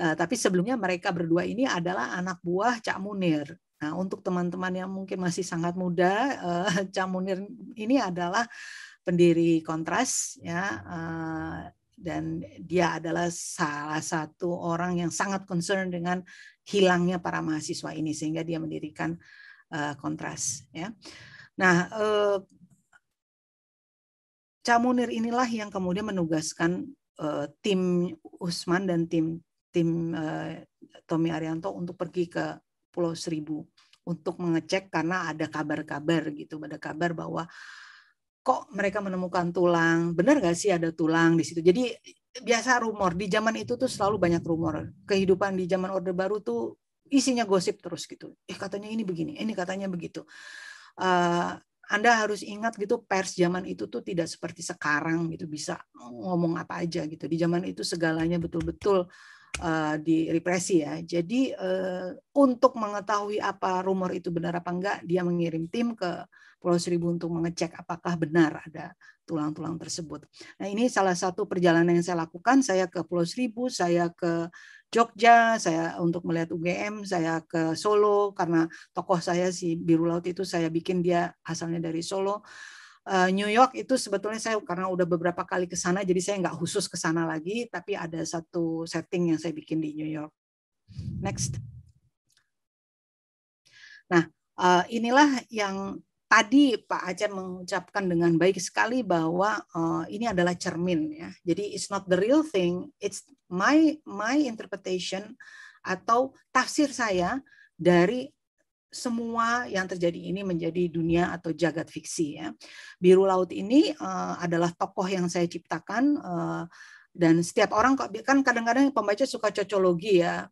Uh, tapi sebelumnya mereka berdua ini adalah anak buah Cak Munir. Nah, untuk teman-teman yang mungkin masih sangat muda, uh, Cak Munir ini adalah pendiri Kontras ya. Uh, dan dia adalah salah satu orang yang sangat concern dengan hilangnya para mahasiswa ini sehingga dia mendirikan kontras ya. Nah, uh, Camunir inilah yang kemudian menugaskan uh, tim Usman dan tim tim uh, Tommy Arianto untuk pergi ke Pulau Seribu untuk mengecek karena ada kabar-kabar gitu, ada kabar bahwa kok mereka menemukan tulang, benar nggak sih ada tulang di situ. Jadi biasa rumor di zaman itu tuh selalu banyak rumor. Kehidupan di zaman Orde Baru tuh isinya gosip terus gitu. Eh katanya ini begini, ini katanya begitu. Uh, anda harus ingat gitu pers zaman itu tuh tidak seperti sekarang gitu bisa ngomong apa aja gitu. Di zaman itu segalanya betul-betul uh, direpresi ya. Jadi uh, untuk mengetahui apa rumor itu benar apa enggak, dia mengirim tim ke Pulau Seribu untuk mengecek apakah benar ada tulang-tulang tersebut. Nah, ini salah satu perjalanan yang saya lakukan. Saya ke Pulau Seribu, saya ke Jogja, saya untuk melihat UGM, saya ke Solo karena tokoh saya si Biru Laut itu saya bikin dia asalnya dari Solo. Eh, New York itu sebetulnya saya karena udah beberapa kali ke sana jadi saya nggak khusus ke sana lagi tapi ada satu setting yang saya bikin di New York. Next. Nah, eh, inilah yang tadi Pak Aceh mengucapkan dengan baik sekali bahwa uh, ini adalah cermin ya. Jadi it's not the real thing, it's my my interpretation atau tafsir saya dari semua yang terjadi ini menjadi dunia atau jagat fiksi ya. Biru laut ini uh, adalah tokoh yang saya ciptakan uh, dan setiap orang kok kan kadang-kadang pembaca suka cocologi ya.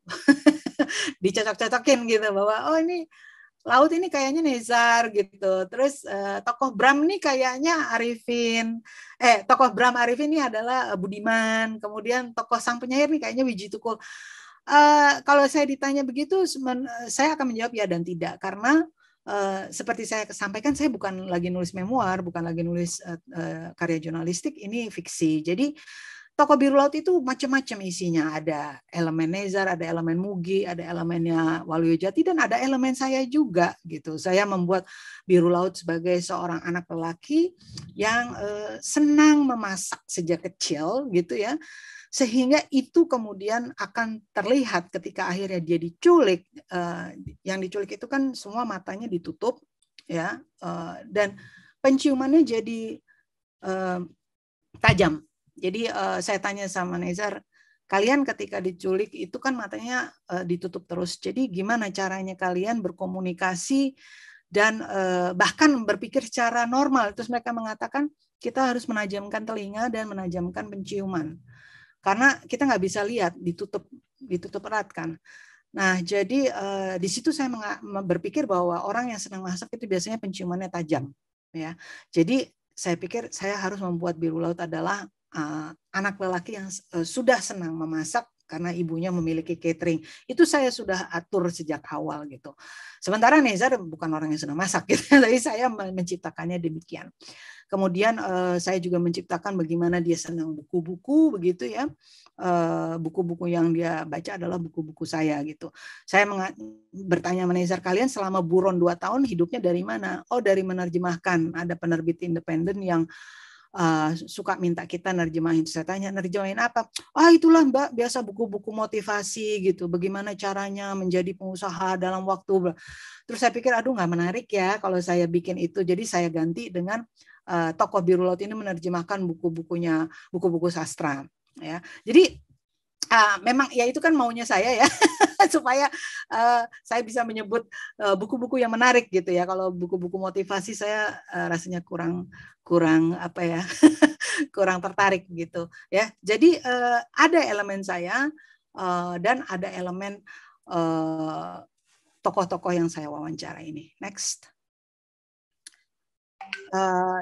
Dicocok-cocokin gitu bahwa oh ini laut ini kayaknya Nezar gitu. Terus eh, tokoh Bram nih kayaknya Arifin. Eh tokoh Bram Arifin ini adalah eh, Budiman. Kemudian tokoh sang penyair nih kayaknya Wiji Tukul. Uh, kalau saya ditanya begitu, eh, saya akan menjawab ya dan tidak karena uh, seperti saya sampaikan, saya bukan lagi nulis memoir, bukan lagi nulis uh, uh, karya jurnalistik, ini fiksi. Jadi uh, Toko biru laut itu macam-macam isinya. Ada elemen Nezar, ada elemen Mugi, ada elemennya Waluyo Jati, dan ada elemen saya juga gitu. Saya membuat biru laut sebagai seorang anak lelaki yang eh, senang memasak sejak kecil gitu ya sehingga itu kemudian akan terlihat ketika akhirnya dia diculik Eh, yang diculik itu kan semua matanya ditutup ya eh, dan penciumannya jadi eh, tajam jadi uh, saya tanya sama Nezar, kalian ketika diculik itu kan matanya uh, ditutup terus. Jadi gimana caranya kalian berkomunikasi dan uh, bahkan berpikir secara normal? Terus mereka mengatakan kita harus menajamkan telinga dan menajamkan penciuman karena kita nggak bisa lihat ditutup ditutup erat kan. Nah, jadi eh, di situ saya berpikir bahwa orang yang senang masak itu biasanya penciumannya tajam, ya. Jadi saya pikir saya harus membuat biru laut adalah Eh, anak lelaki yang uh, sudah senang memasak karena ibunya memiliki catering. Itu saya sudah atur sejak awal gitu. Sementara Nezar bukan orang yang senang masak gitu, tapi saya menciptakannya demikian. Kemudian uh, saya juga menciptakan bagaimana dia senang buku-buku begitu ya. buku buku-buku yang dia baca adalah buku-buku saya gitu. Saya bertanya bertanya Nezar kalian selama buron dua tahun hidupnya dari mana? Oh dari menerjemahkan. Ada penerbit independen yang uh, suka minta kita nerjemahin. Saya tanya, nerjemahin apa? Ah itulah Mbak, biasa buku-buku motivasi gitu. Bagaimana caranya menjadi pengusaha dalam waktu. Terus saya pikir, aduh nggak menarik ya kalau saya bikin itu. Jadi saya ganti dengan uh, eh, tokoh laut ini menerjemahkan buku-bukunya, buku-buku sastra. Ya, jadi uh, memang ya itu kan maunya saya ya supaya uh, saya bisa menyebut eh, buku-buku uh, yang menarik gitu ya kalau buku-buku motivasi saya uh, rasanya kurang kurang apa ya kurang tertarik gitu ya jadi uh, ada elemen saya uh, dan ada elemen tokoh-tokoh uh, yang saya wawancara ini next uh,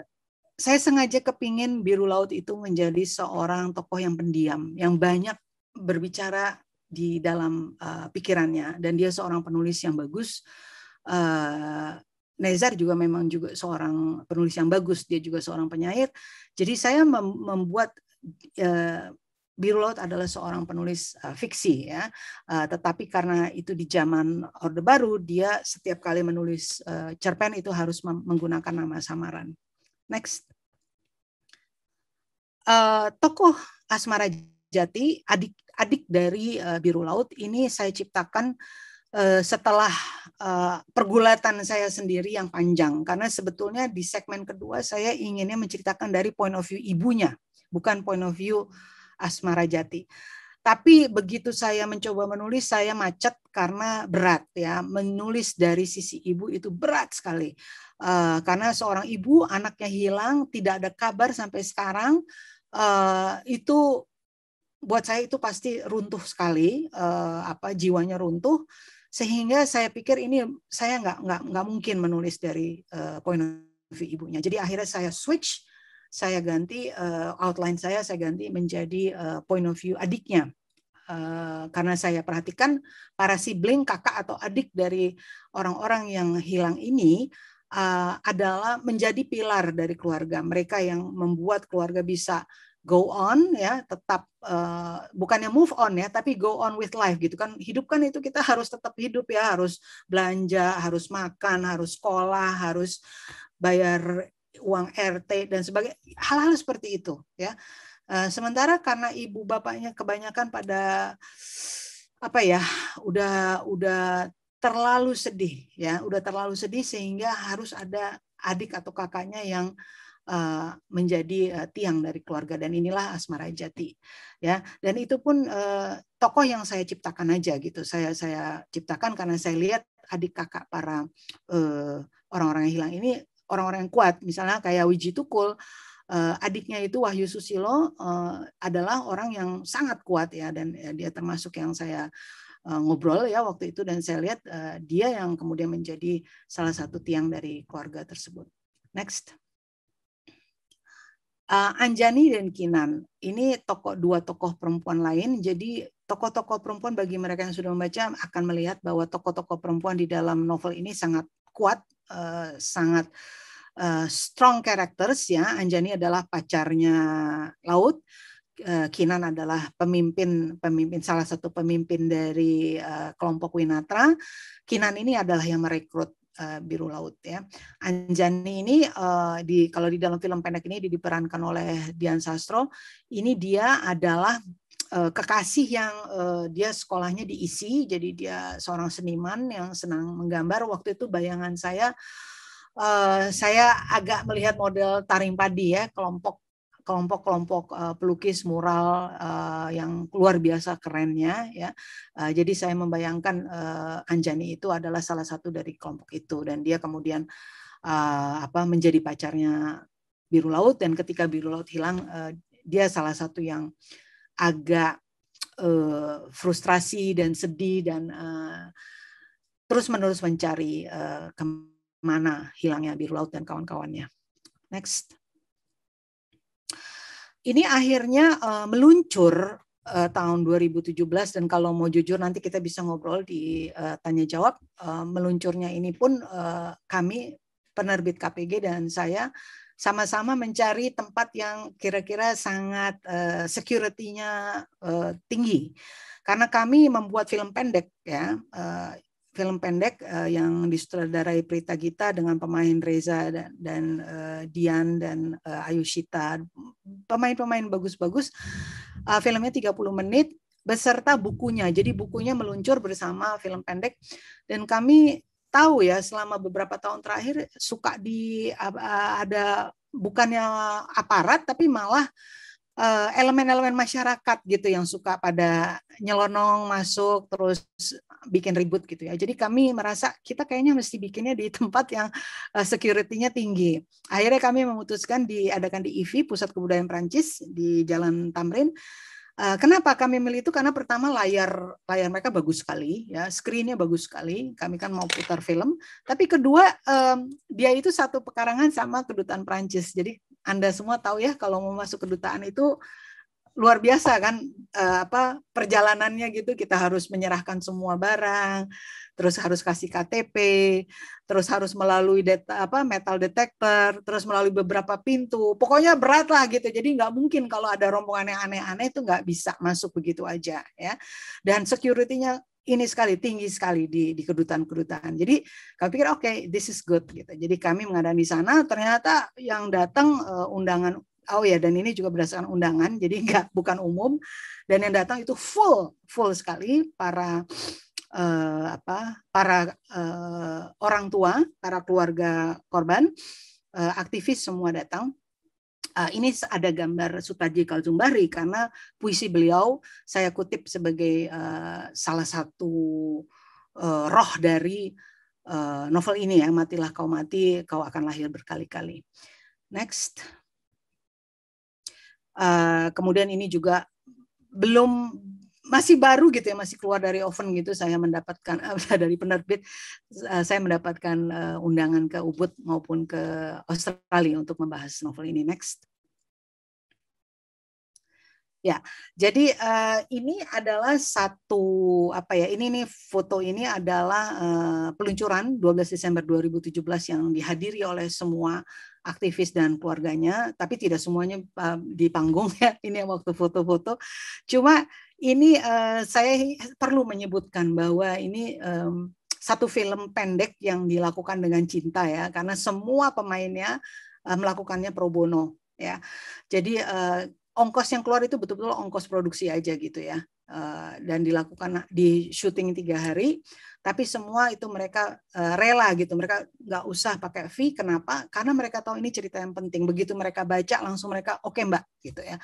saya sengaja kepingin Biru Laut itu menjadi seorang tokoh yang pendiam, yang banyak berbicara di dalam uh, pikirannya dan dia seorang penulis yang bagus. Uh, Nezar juga memang juga seorang penulis yang bagus, dia juga seorang penyair. Jadi saya mem membuat uh, eh, Biru adalah seorang penulis uh, fiksi ya. Uh, tetapi karena itu di zaman Orde Baru dia setiap kali menulis uh, cerpen itu harus menggunakan nama samaran. Next. Uh, tokoh Asmara Jati, adik adik dari uh, Biru Laut ini saya ciptakan uh, setelah uh, pergulatan saya sendiri yang panjang karena sebetulnya di segmen kedua saya inginnya menceritakan dari point of view ibunya, bukan point of view Asmara Jati. Tapi begitu saya mencoba menulis, saya macet karena berat ya. Menulis dari sisi ibu itu berat sekali. Uh, karena seorang ibu anaknya hilang, tidak ada kabar sampai sekarang. Uh, itu buat saya itu pasti runtuh sekali uh, apa jiwanya runtuh sehingga saya pikir ini saya nggak nggak nggak mungkin menulis dari uh, point of view ibunya jadi akhirnya saya switch saya ganti uh, outline saya saya ganti menjadi uh, point of view adiknya uh, karena saya perhatikan para sibling kakak atau adik dari orang-orang yang hilang ini uh, adalah menjadi pilar dari keluarga mereka yang membuat keluarga bisa go on ya tetap uh, bukannya move on ya tapi go on with life gitu kan hidup kan itu kita harus tetap hidup ya harus belanja harus makan harus sekolah harus bayar uang RT dan sebagainya hal-hal seperti itu ya uh, sementara karena ibu bapaknya kebanyakan pada apa ya udah udah terlalu sedih ya udah terlalu sedih sehingga harus ada adik atau kakaknya yang uh, Eh, menjadi eh, tiang dari keluarga dan inilah asmara jati ya dan itu pun eh, tokoh yang saya ciptakan aja gitu saya saya ciptakan karena saya lihat adik kakak para orang-orang yang hilang ini orang-orang yang kuat misalnya kayak Wiji Tukul adiknya itu Wahyu Susilo adalah orang yang sangat kuat ya dan dia termasuk yang saya ngobrol ya waktu itu dan saya lihat dia yang kemudian menjadi salah satu tiang dari keluarga tersebut. Next. Uh, Anjani dan Kinan, ini tokoh dua tokoh perempuan lain. Jadi tokoh-tokoh perempuan bagi mereka yang sudah membaca akan melihat bahwa tokoh-tokoh perempuan di dalam novel ini sangat kuat, uh, sangat uh, strong characters ya. Anjani adalah pacarnya Laut, Kinan adalah pemimpin pemimpin salah satu pemimpin dari uh, kelompok Winatra. Kinan ini adalah yang merekrut Eh, biru laut ya. Anjani ini uh, di kalau di dalam film pendek ini diperankan oleh Dian Sastro, ini dia adalah uh, kekasih yang uh, dia sekolahnya diisi, jadi dia seorang seniman yang senang menggambar. Waktu itu bayangan saya uh, saya agak melihat model taring padi ya kelompok kelompok-kelompok uh, pelukis mural uh, yang luar biasa kerennya ya. Uh, jadi saya membayangkan uh, Anjani itu adalah salah satu dari kelompok itu dan dia kemudian uh, apa menjadi pacarnya Biru Laut dan ketika Biru Laut hilang uh, dia salah satu yang agak uh, frustrasi dan sedih dan uh, terus-menerus mencari uh, kemana hilangnya Biru Laut dan kawan-kawannya. Next ini akhirnya uh, meluncur uh, tahun 2017 dan kalau mau jujur nanti kita bisa ngobrol di uh, tanya jawab uh, meluncurnya ini pun uh, kami penerbit KPG dan saya sama-sama mencari tempat yang kira-kira sangat uh, security-nya uh, tinggi. Karena kami membuat film pendek ya, uh, film pendek uh, yang disutradarai Prita Gita dengan pemain Reza dan, dan uh, Dian dan uh, Ayushita. Pemain-pemain bagus-bagus. Uh, filmnya 30 menit beserta bukunya. Jadi bukunya meluncur bersama film pendek dan kami tahu ya selama beberapa tahun terakhir suka di uh, ada bukannya aparat tapi malah Eh, elemen-elemen masyarakat gitu yang suka pada nyelonong masuk terus bikin ribut gitu ya. Jadi kami merasa kita kayaknya mesti bikinnya di tempat yang uh, security-nya tinggi. Akhirnya kami memutuskan diadakan di IVI Pusat Kebudayaan Prancis di Jalan Tamrin. Eh, kenapa kami milih itu? Karena pertama layar layar mereka bagus sekali, ya screennya bagus sekali. Kami kan mau putar film. Tapi kedua um, dia itu satu pekarangan sama kedutaan Prancis. Jadi anda semua tahu ya kalau mau masuk kedutaan itu luar biasa kan uh, apa perjalanannya gitu kita harus menyerahkan semua barang terus harus kasih KTP terus harus melalui data apa metal detector terus melalui beberapa pintu pokoknya berat lah gitu jadi nggak mungkin kalau ada rombongan yang aneh-aneh itu nggak bisa masuk begitu aja ya dan securitynya ini sekali tinggi sekali di di kedutaan-kedutaan. Jadi kami pikir oke okay, this is good gitu. Jadi kami mengadakan di sana ternyata yang datang uh, undangan oh ya dan ini juga berdasarkan undangan jadi nggak bukan umum dan yang datang itu full full sekali para uh, apa para uh, orang tua para keluarga korban uh, aktivis semua datang uh, ini ada gambar Sutaji Kaljumbari karena puisi beliau saya kutip sebagai uh, salah satu uh, roh dari uh, novel ini ya matilah kau mati kau akan lahir berkali-kali. Next. Uh, kemudian ini juga belum masih baru gitu ya masih keluar dari oven gitu saya mendapatkan eh, dari penerbit eh, saya mendapatkan eh, undangan ke Ubud maupun ke Australia untuk membahas novel ini next ya jadi ini adalah satu apa ya ini nih foto ini adalah peluncuran 12 Desember 2017 yang dihadiri oleh semua aktivis dan keluarganya, tapi tidak semuanya di panggung ya. Ini waktu foto-foto. Cuma ini uh, saya perlu menyebutkan bahwa ini um, satu film pendek yang dilakukan dengan cinta ya, karena semua pemainnya uh, melakukannya pro bono ya. Jadi uh, ongkos yang keluar itu betul-betul ongkos produksi aja gitu ya eh, dan dilakukan di syuting tiga hari tapi semua itu mereka eh, rela gitu mereka nggak usah pakai fee kenapa karena mereka tahu ini cerita yang penting begitu mereka baca langsung mereka oke okay, mbak gitu ya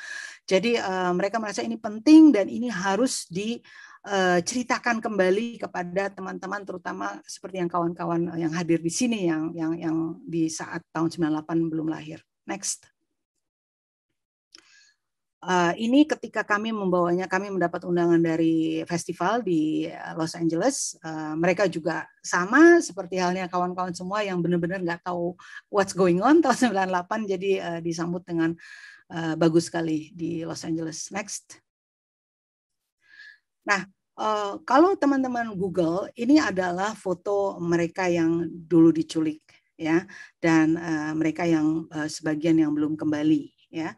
jadi eh, mereka merasa ini penting dan ini harus di ceritakan kembali kepada teman-teman terutama seperti yang kawan-kawan yang hadir di sini yang yang yang di saat tahun 98 belum lahir. Next uh, ini ketika kami membawanya, kami mendapat undangan dari festival di eh, Los Angeles. Uh, mereka juga sama seperti halnya kawan-kawan semua yang benar-benar nggak tahu what's going on tahun 98, jadi uh, disambut dengan uh, bagus sekali di Los Angeles. Next. Nah, uh, kalau teman-teman Google, ini adalah foto mereka yang dulu diculik ya dan uh, mereka yang uh, sebagian yang belum kembali ya.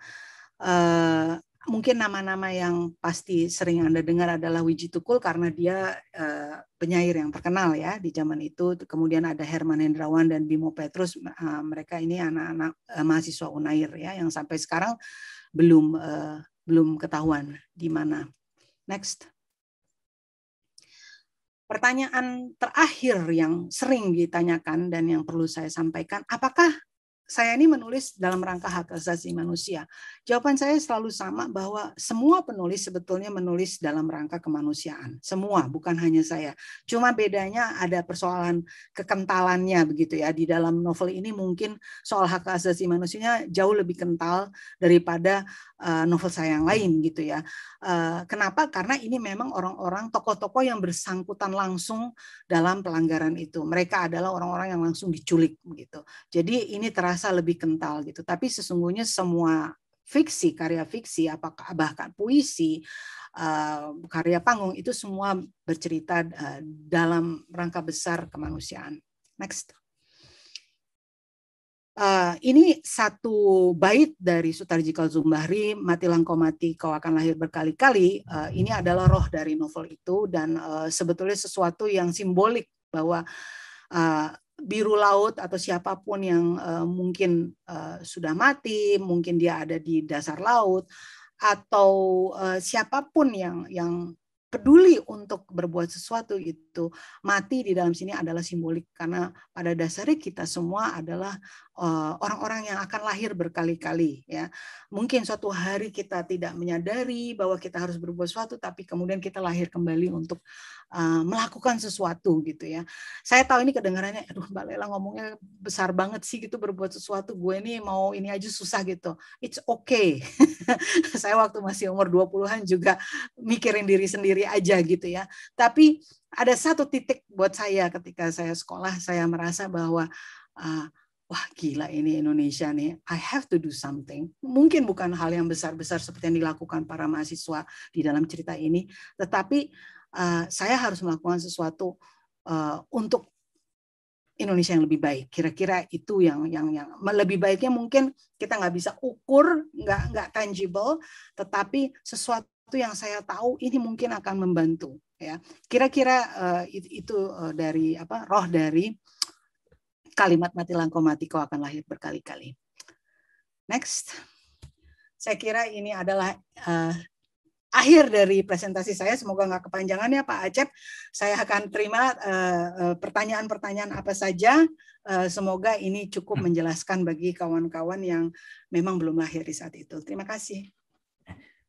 Eh, mungkin nama-nama yang pasti sering Anda dengar adalah Wiji Tukul karena dia uh, penyair yang terkenal ya di zaman itu. Kemudian ada Herman Hendrawan dan Bimo Petrus. Uh, mereka ini anak-anak uh, mahasiswa Unair ya yang sampai sekarang belum uh, belum ketahuan di mana. Next. Pertanyaan terakhir yang sering ditanyakan dan yang perlu saya sampaikan, apakah saya ini menulis dalam rangka hak asasi manusia. Jawaban saya selalu sama bahwa semua penulis sebetulnya menulis dalam rangka kemanusiaan. Semua, bukan hanya saya. Cuma bedanya ada persoalan kekentalannya begitu ya. Di dalam novel ini mungkin soal hak asasi manusianya jauh lebih kental daripada Eh, novel saya yang lain gitu ya. Eh, kenapa? Karena ini memang orang-orang tokoh-tokoh yang bersangkutan langsung dalam pelanggaran itu. Mereka adalah orang-orang yang langsung diculik gitu. Jadi ini terasa lebih kental gitu. Tapi sesungguhnya semua fiksi, karya fiksi, apakah bahkan puisi, eh, karya panggung itu semua bercerita dalam rangka besar kemanusiaan. Next. Uh, ini satu bait dari Sutarji Kalzumbahri, Mati Mati, Kau Akan Lahir Berkali-Kali, uh, ini adalah roh dari novel itu dan uh, sebetulnya sesuatu yang simbolik bahwa uh, biru laut atau siapapun yang uh, mungkin uh, sudah mati, mungkin dia ada di dasar laut, atau uh, siapapun yang yang peduli untuk berbuat sesuatu itu mati di dalam sini adalah simbolik karena pada dasarnya kita semua adalah Eh, orang-orang yang akan lahir berkali-kali ya. Mungkin suatu hari kita tidak menyadari bahwa kita harus berbuat sesuatu tapi kemudian kita lahir kembali untuk eh, melakukan sesuatu gitu ya. Saya tahu ini kedengarannya aduh Mbak Lela ngomongnya besar banget sih gitu berbuat sesuatu. Gue ini mau ini aja susah gitu. It's okay. Saya waktu masih umur 20-an juga mikirin diri sendiri aja gitu ya. Tapi ada satu titik buat saya ketika saya sekolah saya merasa bahwa eh, wah gila ini Indonesia nih, I have to do something. Mungkin bukan hal yang besar-besar seperti yang dilakukan para mahasiswa di dalam cerita ini, tetapi uh, saya harus melakukan sesuatu uh, untuk Indonesia yang lebih baik. Kira-kira itu yang yang yang lebih baiknya mungkin kita nggak bisa ukur, nggak nggak tangible, tetapi sesuatu yang saya tahu ini mungkin akan membantu. Ya, kira-kira uh, itu, uh, dari apa roh dari kalimat mati mati kau akan lahir berkali-kali. Next. Saya kira ini adalah uh, akhir dari presentasi saya. Semoga nggak kepanjangan ya Pak Acep. Saya akan terima eh, eh, pertanyaan-pertanyaan uh, apa saja. Uh, semoga ini cukup menjelaskan bagi kawan-kawan yang memang belum lahir di saat itu. Terima kasih.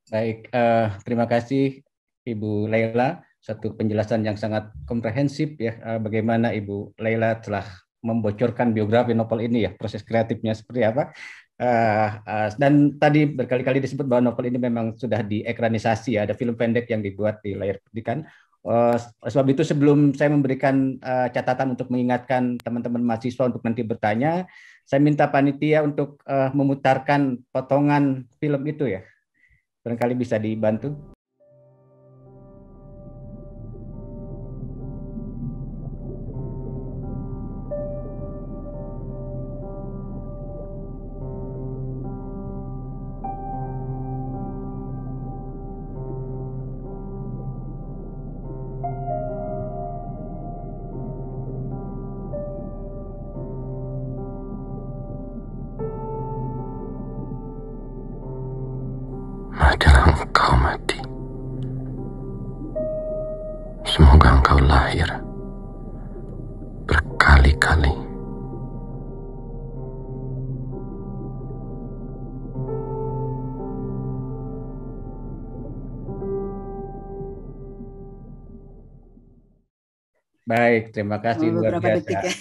Baik, uh, terima kasih Ibu Laila. Satu penjelasan yang sangat komprehensif ya. Uh, bagaimana Ibu Laila telah membocorkan biografi novel ini ya proses kreatifnya seperti apa uh, uh, dan tadi berkali-kali disebut bahwa novel ini memang sudah diekranisasi ya ada film pendek yang dibuat di layar pendidikan uh, eh, sebab itu sebelum saya memberikan uh, catatan untuk mengingatkan teman-teman mahasiswa untuk nanti bertanya saya minta panitia untuk uh, memutarkan potongan film itu ya barangkali bisa dibantu Baik, terima kasih oh, luar biasa. Detik ya,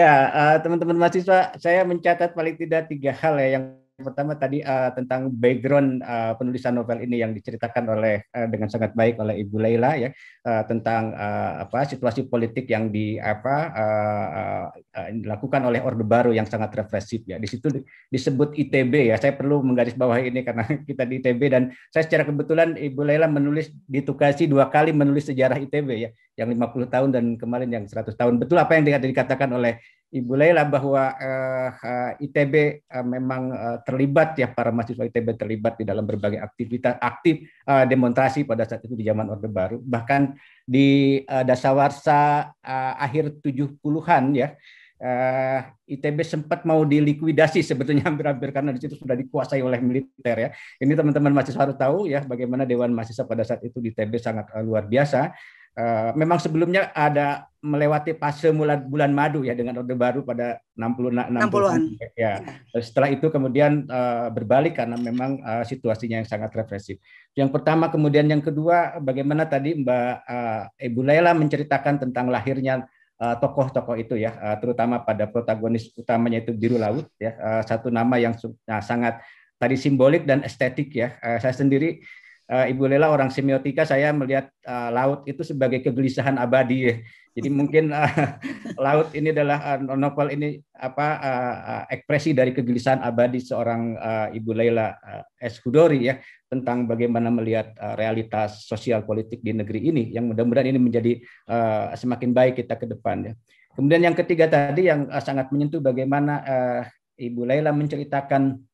ya uh, teman-teman mahasiswa, saya mencatat paling tidak tiga hal ya. Yang pertama tadi uh, tentang background uh, penulisan novel ini yang diceritakan oleh uh, dengan sangat baik oleh Ibu Laila ya uh, tentang uh, apa situasi politik yang di apa uh, Eh, dilakukan oleh Orde Baru yang sangat represif ya. Di situ disebut ITB ya. Saya perlu menggarisbawahi ini karena kita di ITB dan saya secara kebetulan Ibu Laila menulis di dua kali menulis sejarah ITB ya, yang 50 tahun dan kemarin yang 100 tahun. Betul apa yang dikatakan oleh Ibu Laila bahwa uh, eh, eh, ITB uh, memang uh, terlibat ya para mahasiswa ITB terlibat di dalam berbagai aktivitas aktif uh, demonstrasi pada saat itu di zaman Orde Baru bahkan di uh, dasawarsa uh, akhir 70-an ya uh, eh, ITB sempat mau dilikuidasi sebetulnya hampir-hampir karena di situ sudah dikuasai oleh militer ya. Ini teman-teman mahasiswa harus tahu ya bagaimana Dewan Mahasiswa pada saat itu di ITB sangat uh, luar biasa. Uh, memang sebelumnya ada melewati fase bulan, bulan madu ya dengan Orde Baru pada 60 60-an. Ya. ya. Setelah itu kemudian uh, berbalik karena memang uh, situasinya yang sangat represif. Yang pertama kemudian yang kedua bagaimana tadi Mbak uh, Ibu Laila menceritakan tentang lahirnya Eh, tokoh-tokoh itu ya, eh, terutama pada protagonis utamanya itu biru laut ya, eh, satu nama yang nah, sangat tadi simbolik dan estetik ya. Saya sendiri Eh, Ibu Lela orang semiotika saya melihat uh, laut itu sebagai kegelisahan abadi. Jadi mungkin uh, laut ini adalah uh, novel ini apa uh, uh, ekspresi dari kegelisahan abadi seorang uh, Ibu Lela uh, S. ya tentang bagaimana melihat uh, realitas sosial politik di negeri ini yang mudah-mudahan ini menjadi uh, semakin baik kita ke depan ya. Kemudian yang ketiga tadi yang uh, sangat menyentuh bagaimana uh, Ibu Lela menceritakan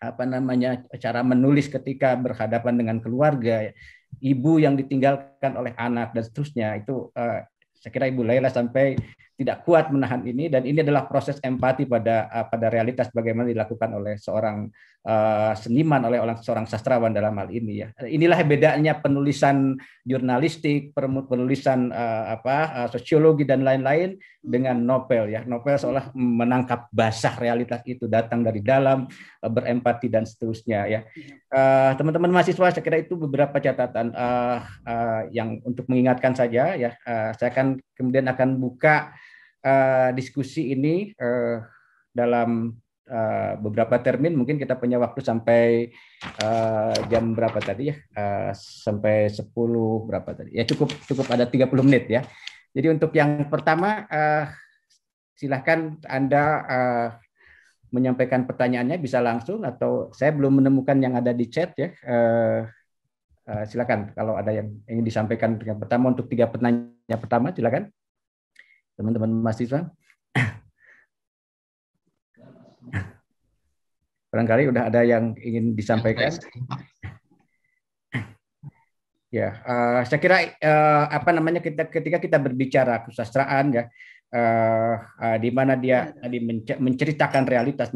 apa namanya cara menulis ketika berhadapan dengan keluarga, ibu yang ditinggalkan oleh anak dan seterusnya itu uh, saya kira Ibu Laila sampai tidak kuat menahan ini dan ini adalah proses empati pada eh, pada realitas bagaimana dilakukan oleh seorang uh, seniman oleh orang seorang sastrawan dalam hal ini ya inilah bedanya penulisan jurnalistik penulisan uh, apa uh, sosiologi dan lain-lain dengan novel ya novel seolah menangkap basah realitas itu datang dari dalam uh, berempati dan seterusnya ya teman teman-teman mahasiswa saya kira itu beberapa catatan uh, uh, yang untuk mengingatkan saja ya uh, saya akan kemudian akan buka uh, diskusi ini uh, dalam uh, beberapa termin mungkin kita punya waktu sampai uh, jam berapa tadi ya? Uh, sampai 10 berapa tadi? Ya cukup cukup ada 30 menit ya. Jadi untuk yang pertama uh, silahkan Anda uh, menyampaikan pertanyaannya bisa langsung atau saya belum menemukan yang ada di chat ya. Uh, uh, silakan kalau ada yang ingin disampaikan yang pertama untuk tiga pertanyaan pertama silakan teman-teman mahasiswa. Barangkali udah ada yang ingin disampaikan. Ya, uh, saya kira uh, apa namanya kita ketika kita berbicara kesusastraan ya, uh, uh, di mana dia tadi menceritakan realitas,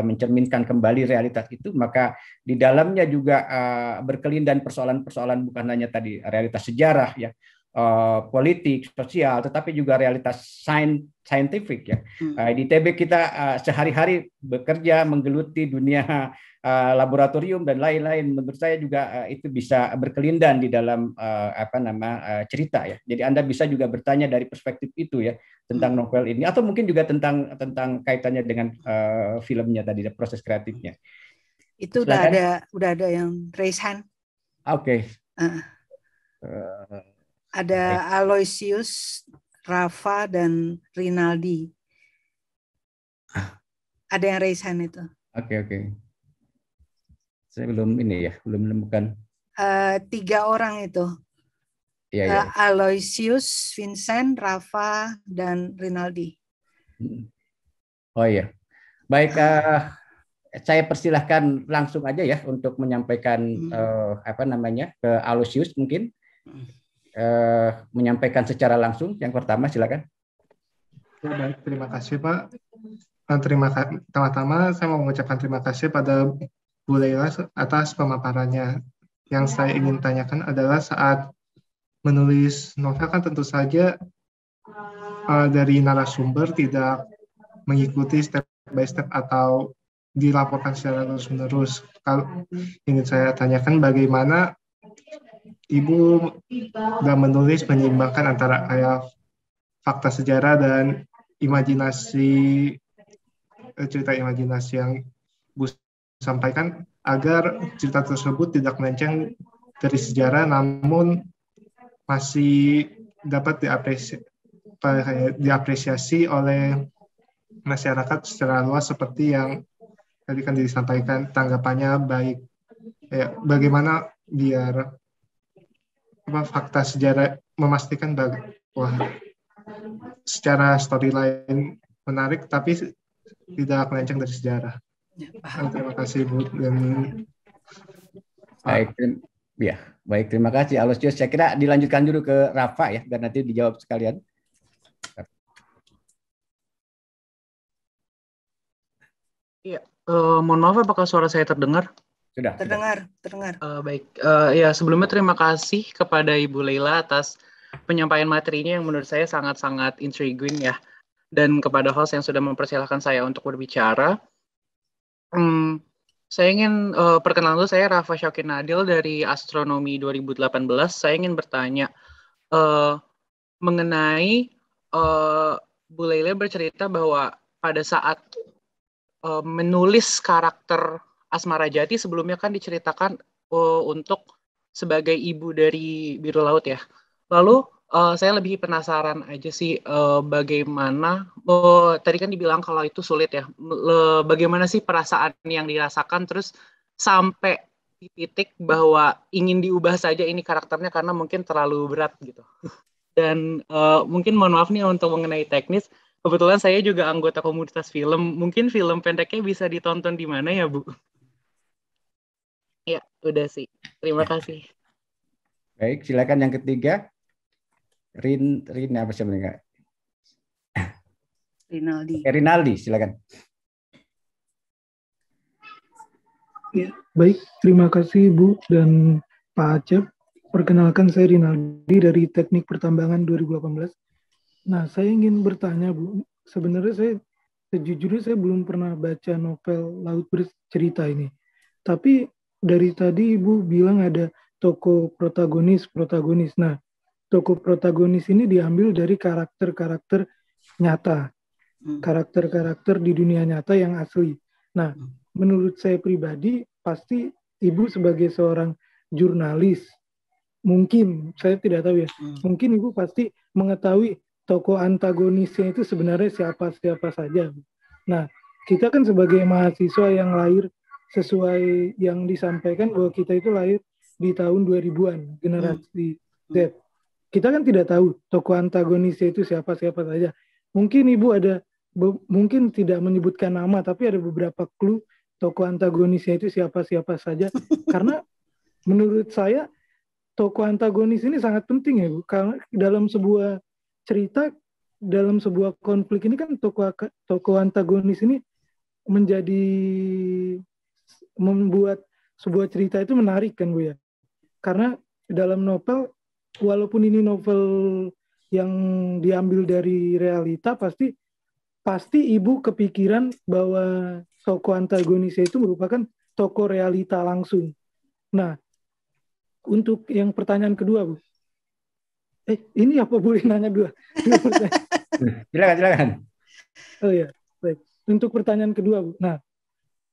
mencerminkan kembali realitas itu, maka di dalamnya juga uh, berkelindan persoalan-persoalan bukan hanya tadi realitas sejarah ya, uh, politik, sosial, tetapi juga realitas sains saintifik ya. Hmm. Uh, di TB kita uh, sehari-hari bekerja menggeluti dunia uh, laboratorium dan lain-lain. Menurut saya juga uh, itu bisa berkelindan di dalam uh, apa nama uh, cerita ya. Jadi Anda bisa juga bertanya dari perspektif itu ya tentang hmm. novel ini atau mungkin juga tentang tentang kaitannya dengan uh, filmnya tadi ya, proses kreatifnya. Itu udah ada udah ada yang raise hand. Oke. Okay. Uh. Uh, ada Aloysius, Rafa, dan Rinaldi. Ah. Ada yang raise hand itu. Oke, okay, oke. Okay. Saya belum ini ya, belum menemukan. Uh, tiga orang itu. yeah, ya. Yeah. Iya. Aloysius, Vincent, Rafa, dan Rinaldi. Mm. Oh iya. Baik, uh, saya persilahkan langsung aja ya untuk menyampaikan hmm. uh, apa namanya ke Aloysius mungkin. Mm eh, menyampaikan secara langsung. Yang pertama silakan. Ya, baik, terima kasih Pak. Eh, terima kasih. Pertama-tama saya mau mengucapkan terima kasih pada Bu Leila atas pemaparannya. Yang ya. saya ingin tanyakan adalah saat menulis novel kan tentu saja uh, dari narasumber tidak mengikuti step by step atau dilaporkan secara terus-menerus. Kalau ingin saya tanyakan bagaimana ibu dan menulis menyeimbangkan antara kayak fakta sejarah dan imajinasi eh, cerita imajinasi yang Bu sampaikan agar cerita tersebut tidak melenceng dari sejarah namun masih dapat diapresi diapresiasi oleh masyarakat secara luas seperti yang tadi kan disampaikan tanggapannya baik ya, bagaimana biar apa fakta sejarah memastikan bahwa secara storyline menarik tapi tidak melenceng dari sejarah. Ya, terima kasih Bu dan baik ya baik terima kasih Alusius Saya kira dilanjutkan dulu ke Rafa ya dan nanti dijawab sekalian. Iya, uh, mohon maaf apakah suara saya terdengar? Sudah. Terdengar, sudah. terdengar. Uh, baik, uh, ya sebelumnya terima kasih kepada Ibu Leila atas penyampaian materinya yang menurut saya sangat-sangat intriguing ya. Dan kepada host yang sudah mempersilahkan saya untuk berbicara. Hmm, saya ingin uh, perkenalan dulu, saya Rafa Syakin Nadil dari Astronomi 2018. Saya ingin bertanya uh, mengenai uh, Bu Leila bercerita bahwa pada saat uh, menulis karakter Asmara Jati sebelumnya kan diceritakan uh, untuk sebagai ibu dari biru laut ya. Lalu uh, saya lebih penasaran aja sih uh, bagaimana uh, tadi kan dibilang kalau itu sulit ya. Le, bagaimana sih perasaan yang dirasakan terus sampai di titik bahwa ingin diubah saja ini karakternya karena mungkin terlalu berat gitu. Dan uh, mungkin mohon maaf nih untuk mengenai teknis, kebetulan saya juga anggota komunitas film. Mungkin film pendeknya bisa ditonton di mana ya, Bu? Ya, udah sih. Terima ya. kasih. Baik, silakan yang ketiga. Rin, Rin apa sih namanya? Rinaldi. Eh, Rinaldi, silakan. Ya, baik, terima kasih Bu dan Pak Acep. Perkenalkan saya Rinaldi dari Teknik Pertambangan 2018. Nah, saya ingin bertanya Bu, sebenarnya saya sejujurnya saya belum pernah baca novel Laut Bercerita ini. Tapi dari tadi Ibu bilang ada toko protagonis, protagonis. Nah, toko protagonis ini diambil dari karakter-karakter nyata. Hmm. Karakter-karakter di dunia nyata yang asli. Nah, hmm. menurut saya pribadi, pasti Ibu sebagai seorang jurnalis, mungkin, saya tidak tahu ya, hmm. mungkin Ibu pasti mengetahui toko antagonisnya itu sebenarnya siapa-siapa saja. Nah, kita kan sebagai mahasiswa yang lahir sesuai yang disampaikan bahwa kita itu lahir di tahun 2000-an, generasi hmm. Z. Kita kan tidak tahu tokoh antagonisnya itu siapa-siapa saja. Mungkin Ibu ada, mungkin tidak menyebutkan nama, tapi ada beberapa clue tokoh antagonisnya itu siapa-siapa saja. Karena menurut saya tokoh antagonis ini sangat penting ya Bu. Karena dalam sebuah cerita, dalam sebuah konflik ini kan tokoh, tokoh antagonis ini menjadi membuat sebuah cerita itu menarik kan bu ya karena dalam novel walaupun ini novel yang diambil dari realita pasti pasti ibu kepikiran bahwa tokoh antagonisnya itu merupakan tokoh realita langsung. Nah, untuk yang pertanyaan kedua, Bu. Eh, ini apa boleh nanya dua? silakan, silakan. Oh ya, baik. Untuk pertanyaan kedua, Bu. Nah,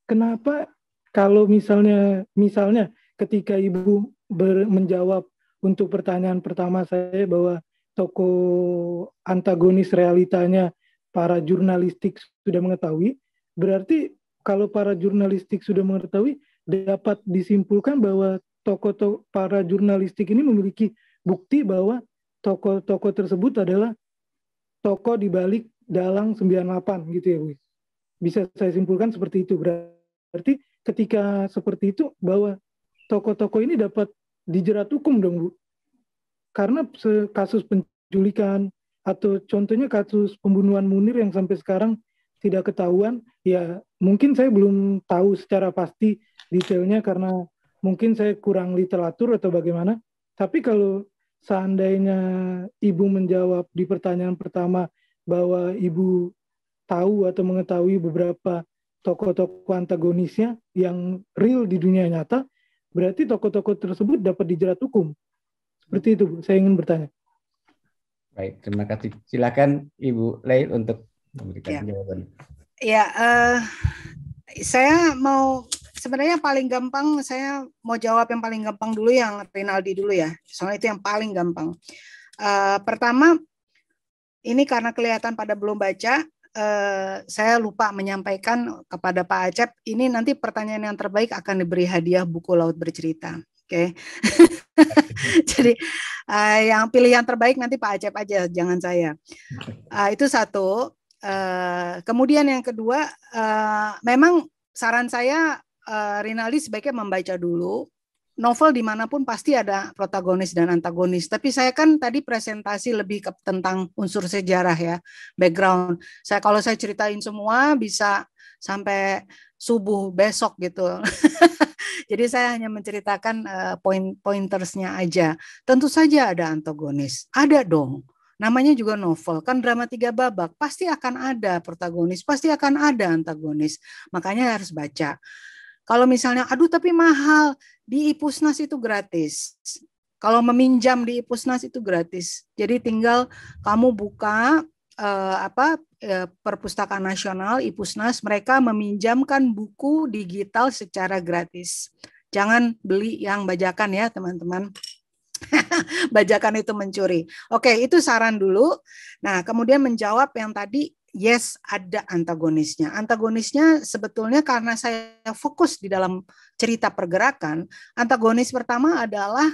kenapa kalau misalnya misalnya ketika ibu ber, menjawab untuk pertanyaan pertama saya bahwa toko antagonis realitanya para jurnalistik sudah mengetahui, berarti kalau para jurnalistik sudah mengetahui dapat disimpulkan bahwa toko to para jurnalistik ini memiliki bukti bahwa toko-toko tersebut adalah toko di balik dalang 98 gitu ya, Bu. Bisa saya simpulkan seperti itu. Berarti ketika seperti itu bahwa toko-toko ini dapat dijerat hukum dong bu karena kasus penculikan atau contohnya kasus pembunuhan Munir yang sampai sekarang tidak ketahuan ya mungkin saya belum tahu secara pasti detailnya karena mungkin saya kurang literatur atau bagaimana tapi kalau seandainya ibu menjawab di pertanyaan pertama bahwa ibu tahu atau mengetahui beberapa tokoh-tokoh antagonisnya yang real di dunia nyata, berarti tokoh-tokoh tersebut dapat dijerat hukum. Seperti itu, Bu. Saya ingin bertanya. Baik, terima kasih. Silakan Ibu Lail untuk memberikan ya. jawaban. Ya, uh, saya mau sebenarnya paling gampang saya mau jawab yang paling gampang dulu yang Rinaldi dulu ya. Soalnya itu yang paling gampang. Uh, pertama, ini karena kelihatan pada belum baca, Eh, saya lupa menyampaikan kepada Pak Acep, ini nanti pertanyaan yang terbaik akan diberi hadiah buku Laut Bercerita. Oke, okay. jadi uh, yang pilihan terbaik nanti Pak Acep aja, jangan saya. Uh, itu satu. Uh, kemudian yang kedua, uh, memang saran saya uh, Rinaldi sebaiknya membaca dulu novel dimanapun pasti ada protagonis dan antagonis. Tapi saya kan tadi presentasi lebih ke tentang unsur sejarah ya, background. Saya kalau saya ceritain semua bisa sampai subuh besok gitu. Jadi saya hanya menceritakan uh, eh, point pointersnya aja. Tentu saja ada antagonis. Ada dong. Namanya juga novel, kan drama tiga babak. Pasti akan ada protagonis, pasti akan ada antagonis. Makanya harus baca. Kalau misalnya, aduh tapi mahal, di Ipusnas itu gratis. Kalau meminjam di Ipusnas itu gratis. Jadi tinggal kamu buka eh, apa eh, Perpustakaan Nasional Ipusnas, mereka meminjamkan buku digital secara gratis. Jangan beli yang bajakan ya teman-teman. bajakan itu mencuri. Oke, itu saran dulu. Nah, kemudian menjawab yang tadi yes ada antagonisnya. Antagonisnya sebetulnya karena saya fokus di dalam cerita pergerakan, antagonis pertama adalah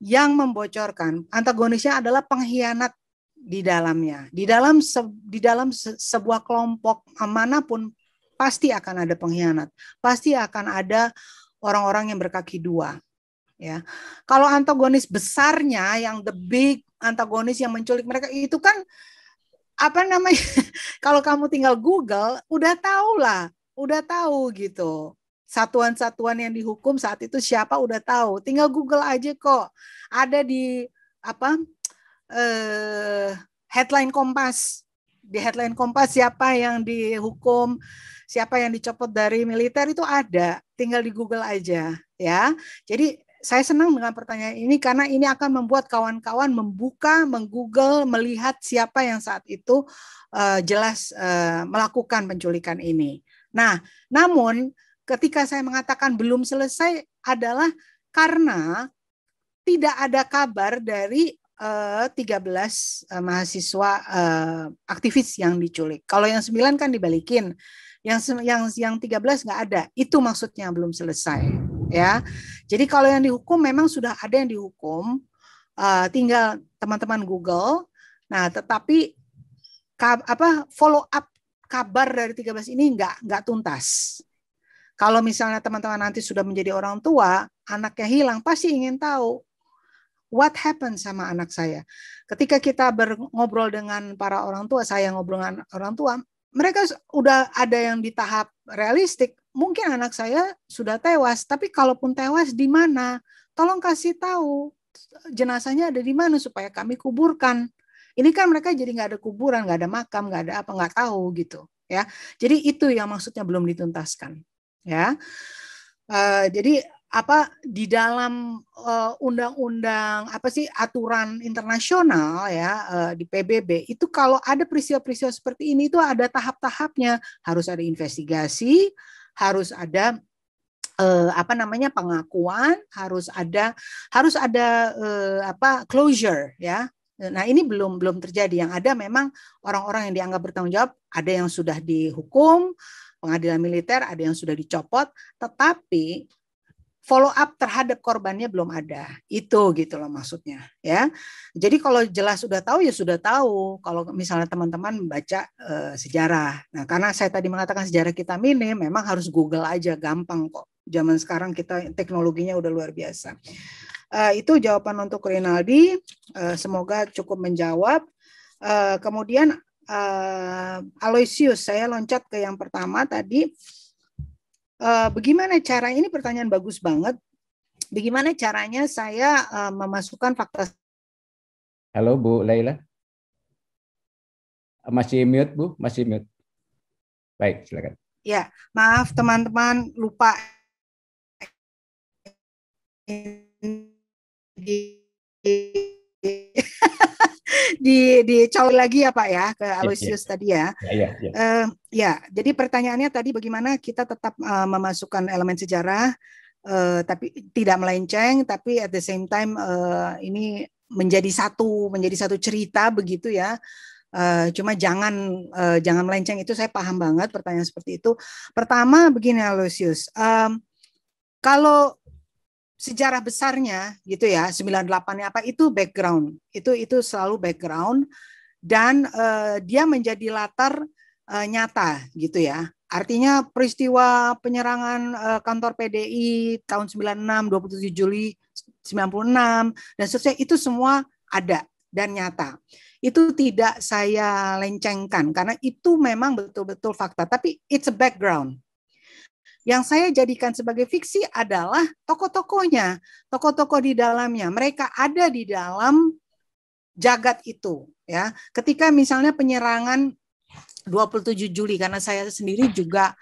yang membocorkan. Antagonisnya adalah pengkhianat di dalamnya. Di dalam se, di dalam se, sebuah kelompok manapun pasti akan ada pengkhianat. Pasti akan ada orang-orang yang berkaki dua. Ya. Kalau antagonis besarnya yang the big antagonis yang menculik mereka itu kan apa namanya kalau kamu tinggal Google udah tahu lah udah tahu gitu satuan-satuan yang dihukum saat itu siapa udah tahu tinggal Google aja kok ada di apa eh, headline Kompas di headline Kompas siapa yang dihukum siapa yang dicopot dari militer itu ada tinggal di Google aja ya jadi saya senang dengan pertanyaan ini karena ini akan membuat kawan-kawan membuka, menggoogle, melihat siapa yang saat itu uh, jelas uh, melakukan penculikan ini. Nah, namun ketika saya mengatakan belum selesai adalah karena tidak ada kabar dari uh, 13 uh, mahasiswa uh, aktivis yang diculik. Kalau yang 9 kan dibalikin. Yang yang yang 13 nggak ada. Itu maksudnya belum selesai ya. Jadi kalau yang dihukum memang sudah ada yang dihukum, uh, tinggal teman-teman Google. Nah, tetapi kab, apa follow up kabar dari 13 ini nggak nggak tuntas. Kalau misalnya teman-teman nanti sudah menjadi orang tua, anaknya hilang pasti ingin tahu what happened sama anak saya. Ketika kita berobrol dengan para orang tua, saya ngobrol dengan orang tua, mereka udah ada yang di tahap realistik mungkin anak saya sudah tewas, tapi kalaupun tewas di mana, tolong kasih tahu jenazahnya ada di mana supaya kami kuburkan. Ini kan mereka jadi nggak ada kuburan, nggak ada makam, nggak ada apa, nggak tahu gitu ya. Jadi itu yang maksudnya belum dituntaskan ya. Uh, jadi apa di dalam undang eh, undang-undang apa sih aturan internasional ya uh, di PBB itu kalau ada peristiwa-peristiwa seperti ini itu ada tahap-tahapnya harus ada investigasi harus ada eh, apa namanya pengakuan harus ada harus ada eh, apa closure ya nah ini belum belum terjadi yang ada memang orang-orang yang dianggap bertanggung jawab ada yang sudah dihukum pengadilan militer ada yang sudah dicopot tetapi follow up terhadap korbannya belum ada. Itu gitu loh maksudnya ya. Jadi kalau jelas sudah tahu ya sudah tahu. Kalau misalnya teman-teman baca uh, sejarah. Nah, karena saya tadi mengatakan sejarah kita minim, memang harus Google aja gampang kok. Zaman sekarang kita teknologinya udah luar biasa. Uh, itu jawaban untuk Rinaldi. Uh, semoga cukup menjawab. Uh, kemudian uh, Aloysius, saya loncat ke yang pertama tadi Eh, bagaimana cara ini pertanyaan bagus banget. Bagaimana caranya saya uh, memasukkan fakta? Halo Bu Laila, masih mute Bu, masih mute. Baik, silakan. Ya, maaf teman-teman lupa di dicawi lagi ya Pak ya ke iya, Aloysius yeah, yeah. tadi ya. yeah, yeah, yeah. uh, ya, jadi pertanyaannya tadi bagaimana kita tetap uh, memasukkan elemen sejarah uh, tapi tidak melenceng tapi at the same time uh, ini menjadi satu menjadi satu cerita begitu ya. Uh, cuma jangan uh, jangan melenceng itu saya paham banget pertanyaan seperti itu. Pertama begini Alusius, um, kalau sejarah besarnya gitu ya 98 apa itu background itu itu selalu background dan uh, dia menjadi latar uh, nyata gitu ya artinya peristiwa penyerangan uh, kantor PDI tahun 96 27 Juli 96 dan seterusnya itu semua ada dan nyata itu tidak saya lencengkan karena itu memang betul-betul fakta tapi it's a background yang saya jadikan sebagai fiksi adalah tokoh-tokohnya, tokoh-tokoh di dalamnya. Mereka ada di dalam jagat itu, ya. Ketika misalnya penyerangan 27 Juli karena saya sendiri juga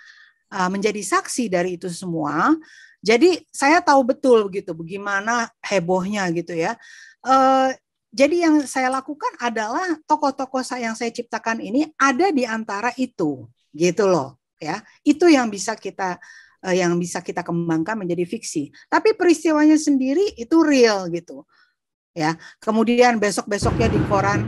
e, menjadi saksi dari itu semua. Jadi saya tahu betul gitu bagaimana hebohnya gitu ya. Uh, jadi yang saya lakukan adalah tokoh-tokoh yang saya ciptakan ini ada di antara itu gitu loh ya itu yang bisa kita eh, yang bisa kita kembangkan menjadi fiksi tapi peristiwanya sendiri itu real gitu ya kemudian besok besoknya di koran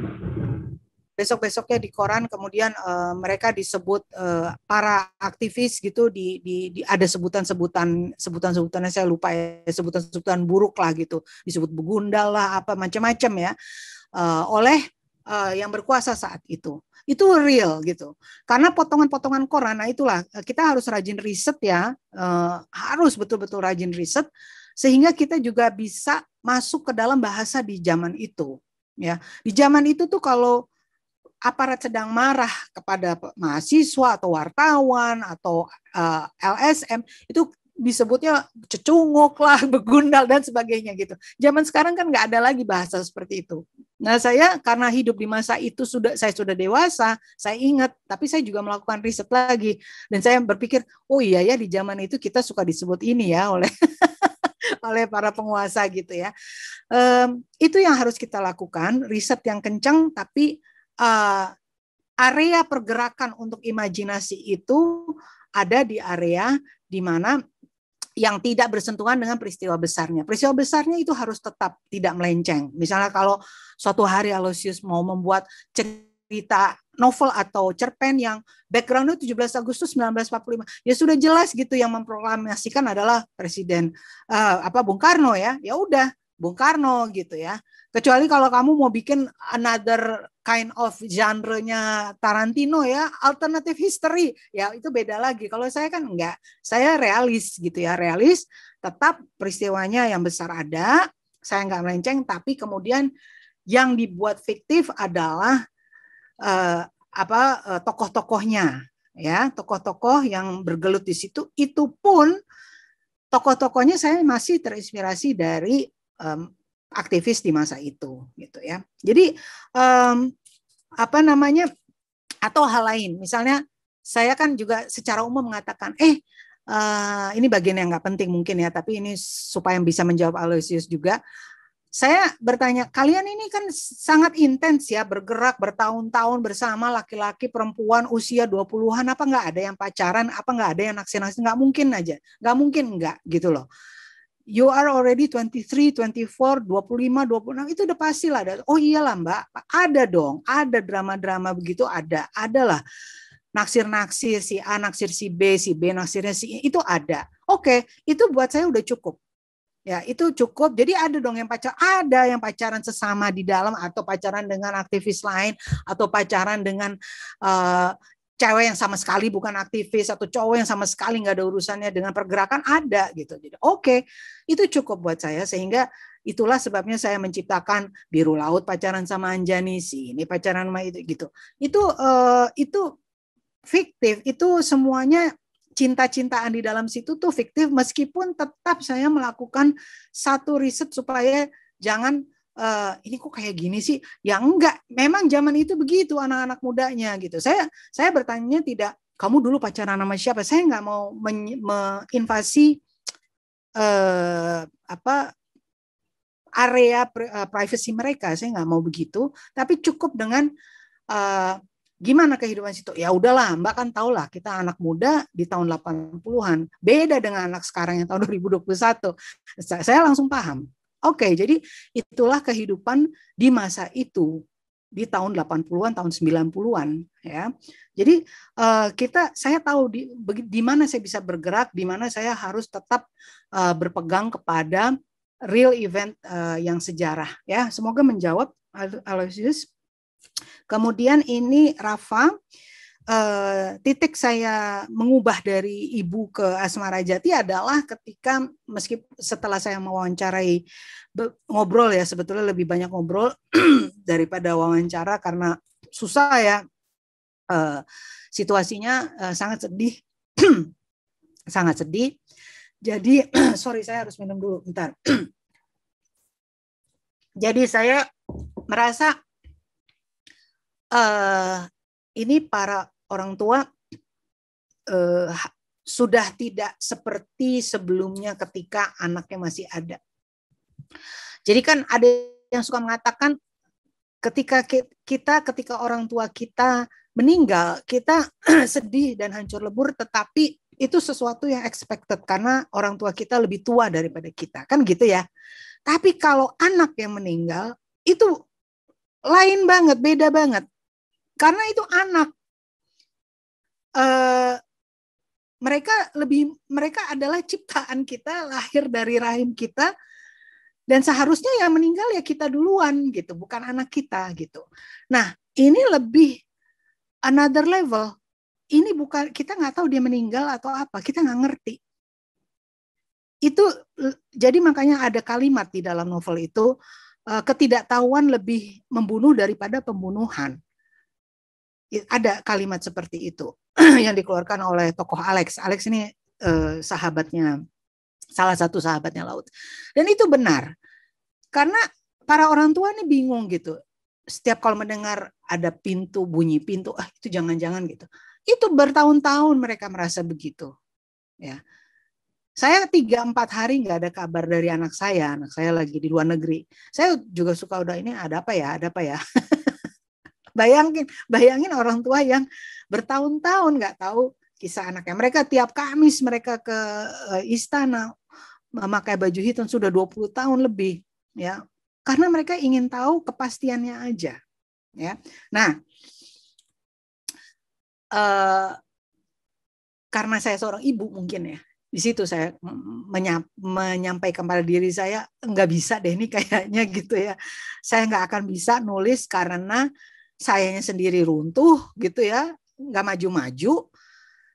besok besoknya di koran kemudian uh, mereka disebut uh, para aktivis gitu di, di, di ada sebutan sebutan sebutan sebutannya saya lupa ya sebutan sebutan buruk lah gitu disebut begundal lah apa macam-macam ya uh, oleh uh, yang berkuasa saat itu. Itu real gitu. Karena potongan-potongan koran, nah itulah eh, kita harus rajin riset ya, uh, harus betul-betul rajin riset sehingga kita juga bisa masuk ke dalam bahasa di zaman itu. Ya, di zaman itu tuh kalau aparat sedang marah kepada mahasiswa atau wartawan atau uh, LSM itu disebutnya cecunguk lah, begundal dan sebagainya gitu. Zaman sekarang kan nggak ada lagi bahasa seperti itu. Nah, saya karena hidup di masa itu sudah saya sudah dewasa, saya ingat, tapi saya juga melakukan riset lagi dan saya berpikir, oh iya ya di zaman itu kita suka disebut ini ya oleh oleh para penguasa gitu ya. Um, itu yang harus kita lakukan, riset yang kencang tapi uh, area pergerakan untuk imajinasi itu ada di area di mana yang tidak bersentuhan dengan peristiwa besarnya. Peristiwa besarnya itu harus tetap tidak melenceng. Misalnya kalau suatu hari Aloysius mau membuat cerita novel atau cerpen yang backgroundnya 17 Agustus 1945, ya sudah jelas gitu yang memproklamasikan adalah Presiden uh, apa Bung Karno ya. Ya udah Bung Karno gitu ya. Kecuali kalau kamu mau bikin another kind of genre-nya Tarantino ya, alternative history. Ya itu beda lagi. Kalau saya kan enggak. Saya realis gitu ya, realis. Tetap peristiwanya yang besar ada, saya enggak melenceng tapi kemudian yang dibuat fiktif adalah eh, apa eh, tokoh-tokohnya ya, tokoh-tokoh yang bergelut di situ itu pun tokoh-tokohnya saya masih terinspirasi dari um, aktivis di masa itu gitu ya. Jadi um, apa namanya atau hal lain misalnya saya kan juga secara umum mengatakan eh uh, ini bagian yang nggak penting mungkin ya tapi ini supaya bisa menjawab Aloysius juga saya bertanya kalian ini kan sangat intens ya bergerak bertahun-tahun bersama laki-laki perempuan usia 20-an apa nggak ada yang pacaran apa nggak ada yang naksir-naksir nggak mungkin aja nggak mungkin nggak gitu loh you are already 23, 24, 25, 26 itu udah pasti lah. Oh iyalah Mbak, ada dong, ada drama-drama begitu ada, ada lah. Naksir-naksir si A, naksir si B, si B naksirnya si A, itu ada. Oke, itu buat saya udah cukup. Ya, itu cukup. Jadi ada dong yang pacar, ada yang pacaran sesama di dalam atau pacaran dengan aktivis lain atau pacaran dengan uh, cewek yang sama sekali bukan aktivis atau cowok yang sama sekali nggak ada urusannya dengan pergerakan ada gitu. Jadi oke, okay, itu cukup buat saya sehingga itulah sebabnya saya menciptakan biru laut pacaran sama Anjani sih, ini pacaran sama itu gitu. Itu uh, itu fiktif, itu semuanya cinta-cintaan di dalam situ tuh fiktif meskipun tetap saya melakukan satu riset supaya jangan Uh, ini kok kayak gini sih? Ya enggak, memang zaman itu begitu anak-anak mudanya gitu. Saya saya bertanya tidak kamu dulu pacaran sama siapa? Saya nggak mau menginvasi men uh, apa area pri eh, privasi mereka. Saya nggak mau begitu. Tapi cukup dengan uh, gimana kehidupan situ. Ya udahlah, Mbak kan tahu lah kita anak muda di tahun 80-an. Beda dengan anak sekarang yang tahun 2021. Saya langsung paham. Oke, okay, jadi itulah kehidupan di masa itu di tahun 80-an, tahun 90-an ya. Jadi uh, kita saya tahu di di mana saya bisa bergerak, di mana saya harus tetap uh, berpegang kepada real event uh, yang sejarah ya. Semoga menjawab Aloysius. Kemudian ini Rafa Eh, titik saya mengubah dari ibu ke asmara jati adalah ketika meski setelah saya mewawancarai ngobrol ya sebetulnya lebih banyak ngobrol daripada wawancara karena susah ya uh, situasinya uh, sangat sedih sangat sedih jadi sorry saya harus minum dulu bentar jadi saya merasa uh, ini para orang tua eh, sudah tidak seperti sebelumnya ketika anaknya masih ada. Jadi kan ada yang suka mengatakan ketika kita ketika orang tua kita meninggal, kita sedih dan hancur lebur tetapi itu sesuatu yang expected karena orang tua kita lebih tua daripada kita, kan gitu ya. Tapi kalau anak yang meninggal itu lain banget, beda banget. Karena itu anak uh, mereka lebih mereka adalah ciptaan kita lahir dari rahim kita dan seharusnya yang meninggal ya kita duluan gitu bukan anak kita gitu nah ini lebih another level ini bukan kita nggak tahu dia meninggal atau apa kita nggak ngerti itu jadi makanya ada kalimat di dalam novel itu eh, ketidaktahuan lebih membunuh daripada pembunuhan ya, ada kalimat seperti itu yang dikeluarkan oleh tokoh Alex. Alex ini eh, sahabatnya salah satu sahabatnya laut. Dan itu benar. Karena para orang tua ini bingung gitu. Setiap kalau mendengar ada pintu, bunyi pintu, ah itu jangan-jangan gitu. Itu bertahun-tahun mereka merasa begitu. Ya. Saya tiga empat hari nggak ada kabar dari anak saya, anak saya lagi di luar negeri. Saya juga suka udah ini ada apa ya, ada apa ya. Bayangin, bayangin orang tua yang bertahun-tahun nggak tahu kisah anaknya. Mereka tiap Kamis mereka ke eh, istana memakai baju hitam sudah 20 tahun lebih ya. Karena mereka ingin tahu kepastiannya aja ya. Nah, eh, karena saya seorang ibu mungkin ya, di situ saya menyampaikan pada diri saya nggak bisa deh ini kayaknya gitu ya saya nggak akan bisa nulis karena sayanya sendiri runtuh gitu ya, nggak maju-maju.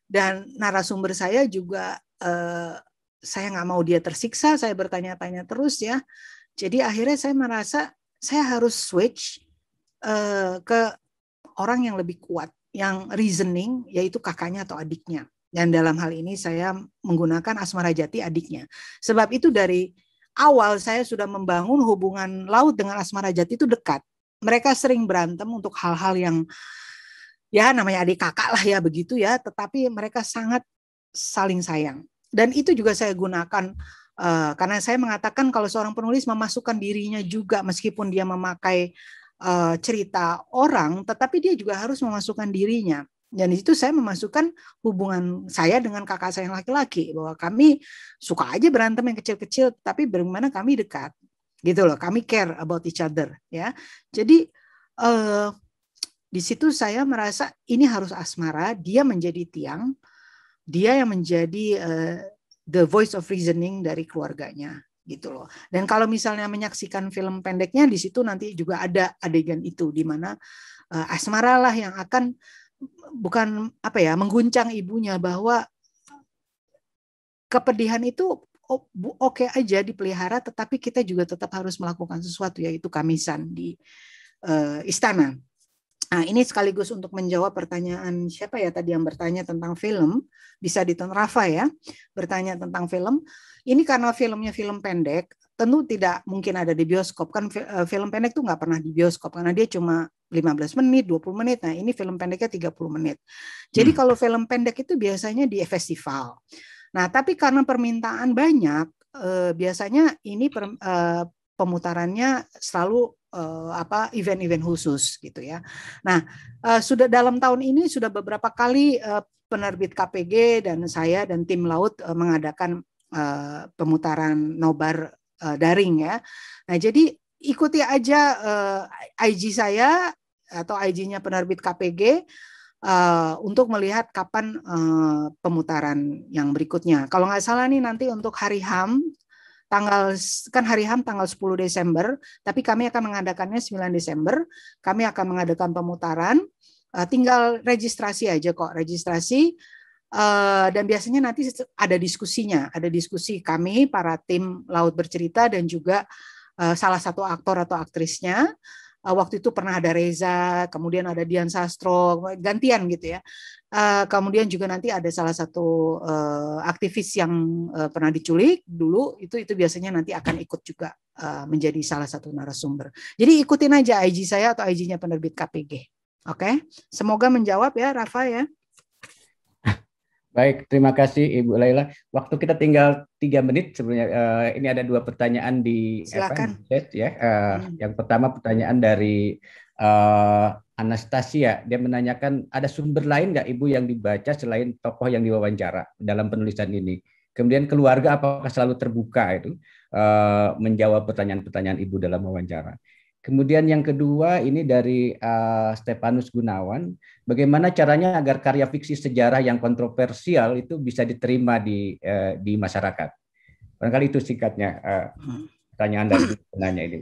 Dan narasumber saya juga eh, saya nggak mau dia tersiksa, saya bertanya-tanya terus ya. Jadi akhirnya saya merasa saya harus switch eh, ke orang yang lebih kuat, yang reasoning, yaitu kakaknya atau adiknya. Dan dalam hal ini saya menggunakan Asmara Jati adiknya. Sebab itu dari awal saya sudah membangun hubungan laut dengan Asmara Jati itu dekat mereka sering berantem untuk hal-hal yang ya namanya adik kakak lah ya begitu ya tetapi mereka sangat saling sayang dan itu juga saya gunakan uh, karena saya mengatakan kalau seorang penulis memasukkan dirinya juga meskipun dia memakai uh, cerita orang tetapi dia juga harus memasukkan dirinya dan itu saya memasukkan hubungan saya dengan kakak saya yang laki-laki bahwa kami suka aja berantem yang kecil-kecil tapi bagaimana kami dekat gitu loh kami care about each other ya jadi eh, di situ saya merasa ini harus asmara dia menjadi tiang dia yang menjadi eh, the voice of reasoning dari keluarganya gitu loh dan kalau misalnya menyaksikan film pendeknya di situ nanti juga ada adegan itu di mana eh, asmara lah yang akan bukan apa ya mengguncang ibunya bahwa kepedihan itu Oh, oke okay aja dipelihara tetapi kita juga tetap harus melakukan sesuatu yaitu kamisan di uh, istana. Nah, ini sekaligus untuk menjawab pertanyaan siapa ya tadi yang bertanya tentang film, bisa ditonton Rafa ya, bertanya tentang film. Ini karena filmnya film pendek, tentu tidak mungkin ada di bioskop. Kan eh, film pendek tuh nggak pernah di bioskop karena dia cuma 15 menit, 20 menit. Nah, ini film pendeknya 30 menit. Jadi hmm. kalau film pendek itu biasanya di festival. Nah, tapi karena permintaan banyak, eh, biasanya ini per, eh, pemutarannya selalu eh, apa event-event khusus gitu ya. Nah, eh, sudah dalam tahun ini sudah beberapa kali eh, penerbit KPG dan saya dan tim laut eh, mengadakan eh, pemutaran nobar eh, daring ya. Nah, jadi ikuti aja eh, IG saya atau IG-nya penerbit KPG Eh, untuk melihat kapan uh, pemutaran yang berikutnya. Kalau nggak salah nih nanti untuk hari HAM tanggal kan hari HAM tanggal 10 Desember, tapi kami akan mengadakannya 9 Desember. Kami akan mengadakan pemutaran. Uh, tinggal registrasi aja kok, registrasi Uh, dan biasanya nanti ada diskusinya, ada diskusi kami para tim laut bercerita dan juga uh, salah satu aktor atau aktrisnya uh, waktu itu pernah ada Reza, kemudian ada Dian Sastro, gantian gitu ya. Uh, kemudian juga nanti ada salah satu uh, aktivis yang uh, pernah diculik dulu itu itu biasanya nanti akan ikut juga uh, menjadi salah satu narasumber. Jadi ikutin aja IG saya atau IG-nya penerbit KPG. Oke, okay? semoga menjawab ya Rafa ya. Baik, terima kasih Ibu Laila. Waktu kita tinggal tiga menit sebenarnya. Uh, ini ada dua pertanyaan di Silakan. chat ya. Uh, hmm. Yang pertama pertanyaan dari uh, Anastasia. Dia menanyakan ada sumber lain nggak Ibu yang dibaca selain tokoh yang diwawancara dalam penulisan ini? Kemudian keluarga apakah selalu terbuka itu uh, menjawab pertanyaan-pertanyaan Ibu dalam wawancara? Kemudian yang kedua ini dari uh, eh, Stepanus Gunawan, bagaimana caranya agar karya fiksi sejarah yang kontroversial itu bisa diterima di uh, di masyarakat. Barangkali itu singkatnya uh, pertanyaan dari hmm. penanya ini.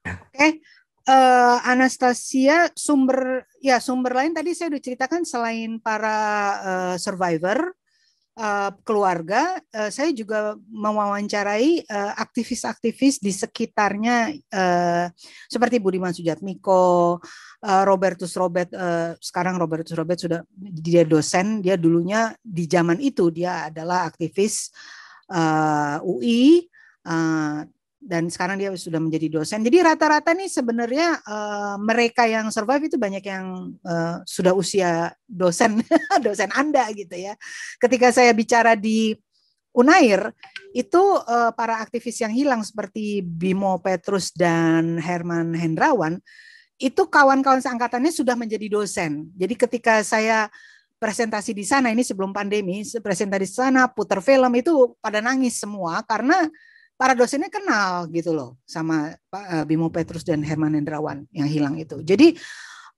Oke, okay. uh, Anastasia sumber ya sumber lain tadi saya sudah ceritakan selain para uh, survivor Eh, keluarga, uh, saya juga mewawancarai aktivis eh, aktivis-aktivis di sekitarnya uh, seperti Budiman Sujatmiko, uh, Robertus Robert uh, sekarang Robertus Robert sudah dia dosen, dia dulunya di zaman itu dia adalah aktivis uh, UI uh, dan sekarang dia sudah menjadi dosen. Jadi rata-rata nih sebenarnya uh, mereka yang survive itu banyak yang uh, sudah usia dosen, dosen Anda gitu ya. Ketika saya bicara di Unair itu uh, para aktivis yang hilang seperti Bimo Petrus dan Herman Hendrawan itu kawan-kawan seangkatannya sudah menjadi dosen. Jadi ketika saya presentasi di sana ini sebelum pandemi, presentasi di sana putar film itu pada nangis semua karena para dosennya kenal gitu loh sama Pak eh, Bimo Petrus dan Herman Hendrawan yang hilang itu. Jadi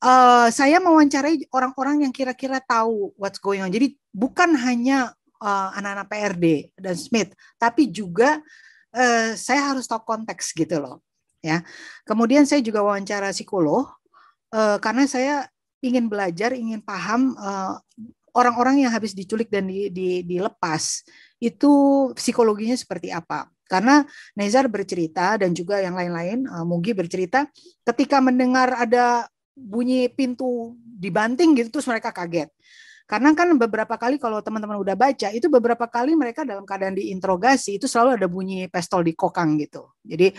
uh, saya mewawancarai orang-orang yang kira-kira tahu what's going on. Jadi bukan hanya uh, anak-anak PRD dan Smith, tapi juga uh, saya harus tahu konteks gitu loh. Ya. Kemudian saya juga wawancara psikolog uh, karena saya ingin belajar, ingin paham uh, orang-orang yang habis diculik dan di, di, dilepas itu psikologinya seperti apa. Karena Nezar bercerita dan juga yang lain-lain, uh, Mugi bercerita, ketika mendengar ada bunyi pintu dibanting gitu, terus mereka kaget. Karena kan beberapa kali kalau teman-teman udah baca itu beberapa kali mereka dalam keadaan diinterogasi itu selalu ada bunyi pistol di kokang gitu. Jadi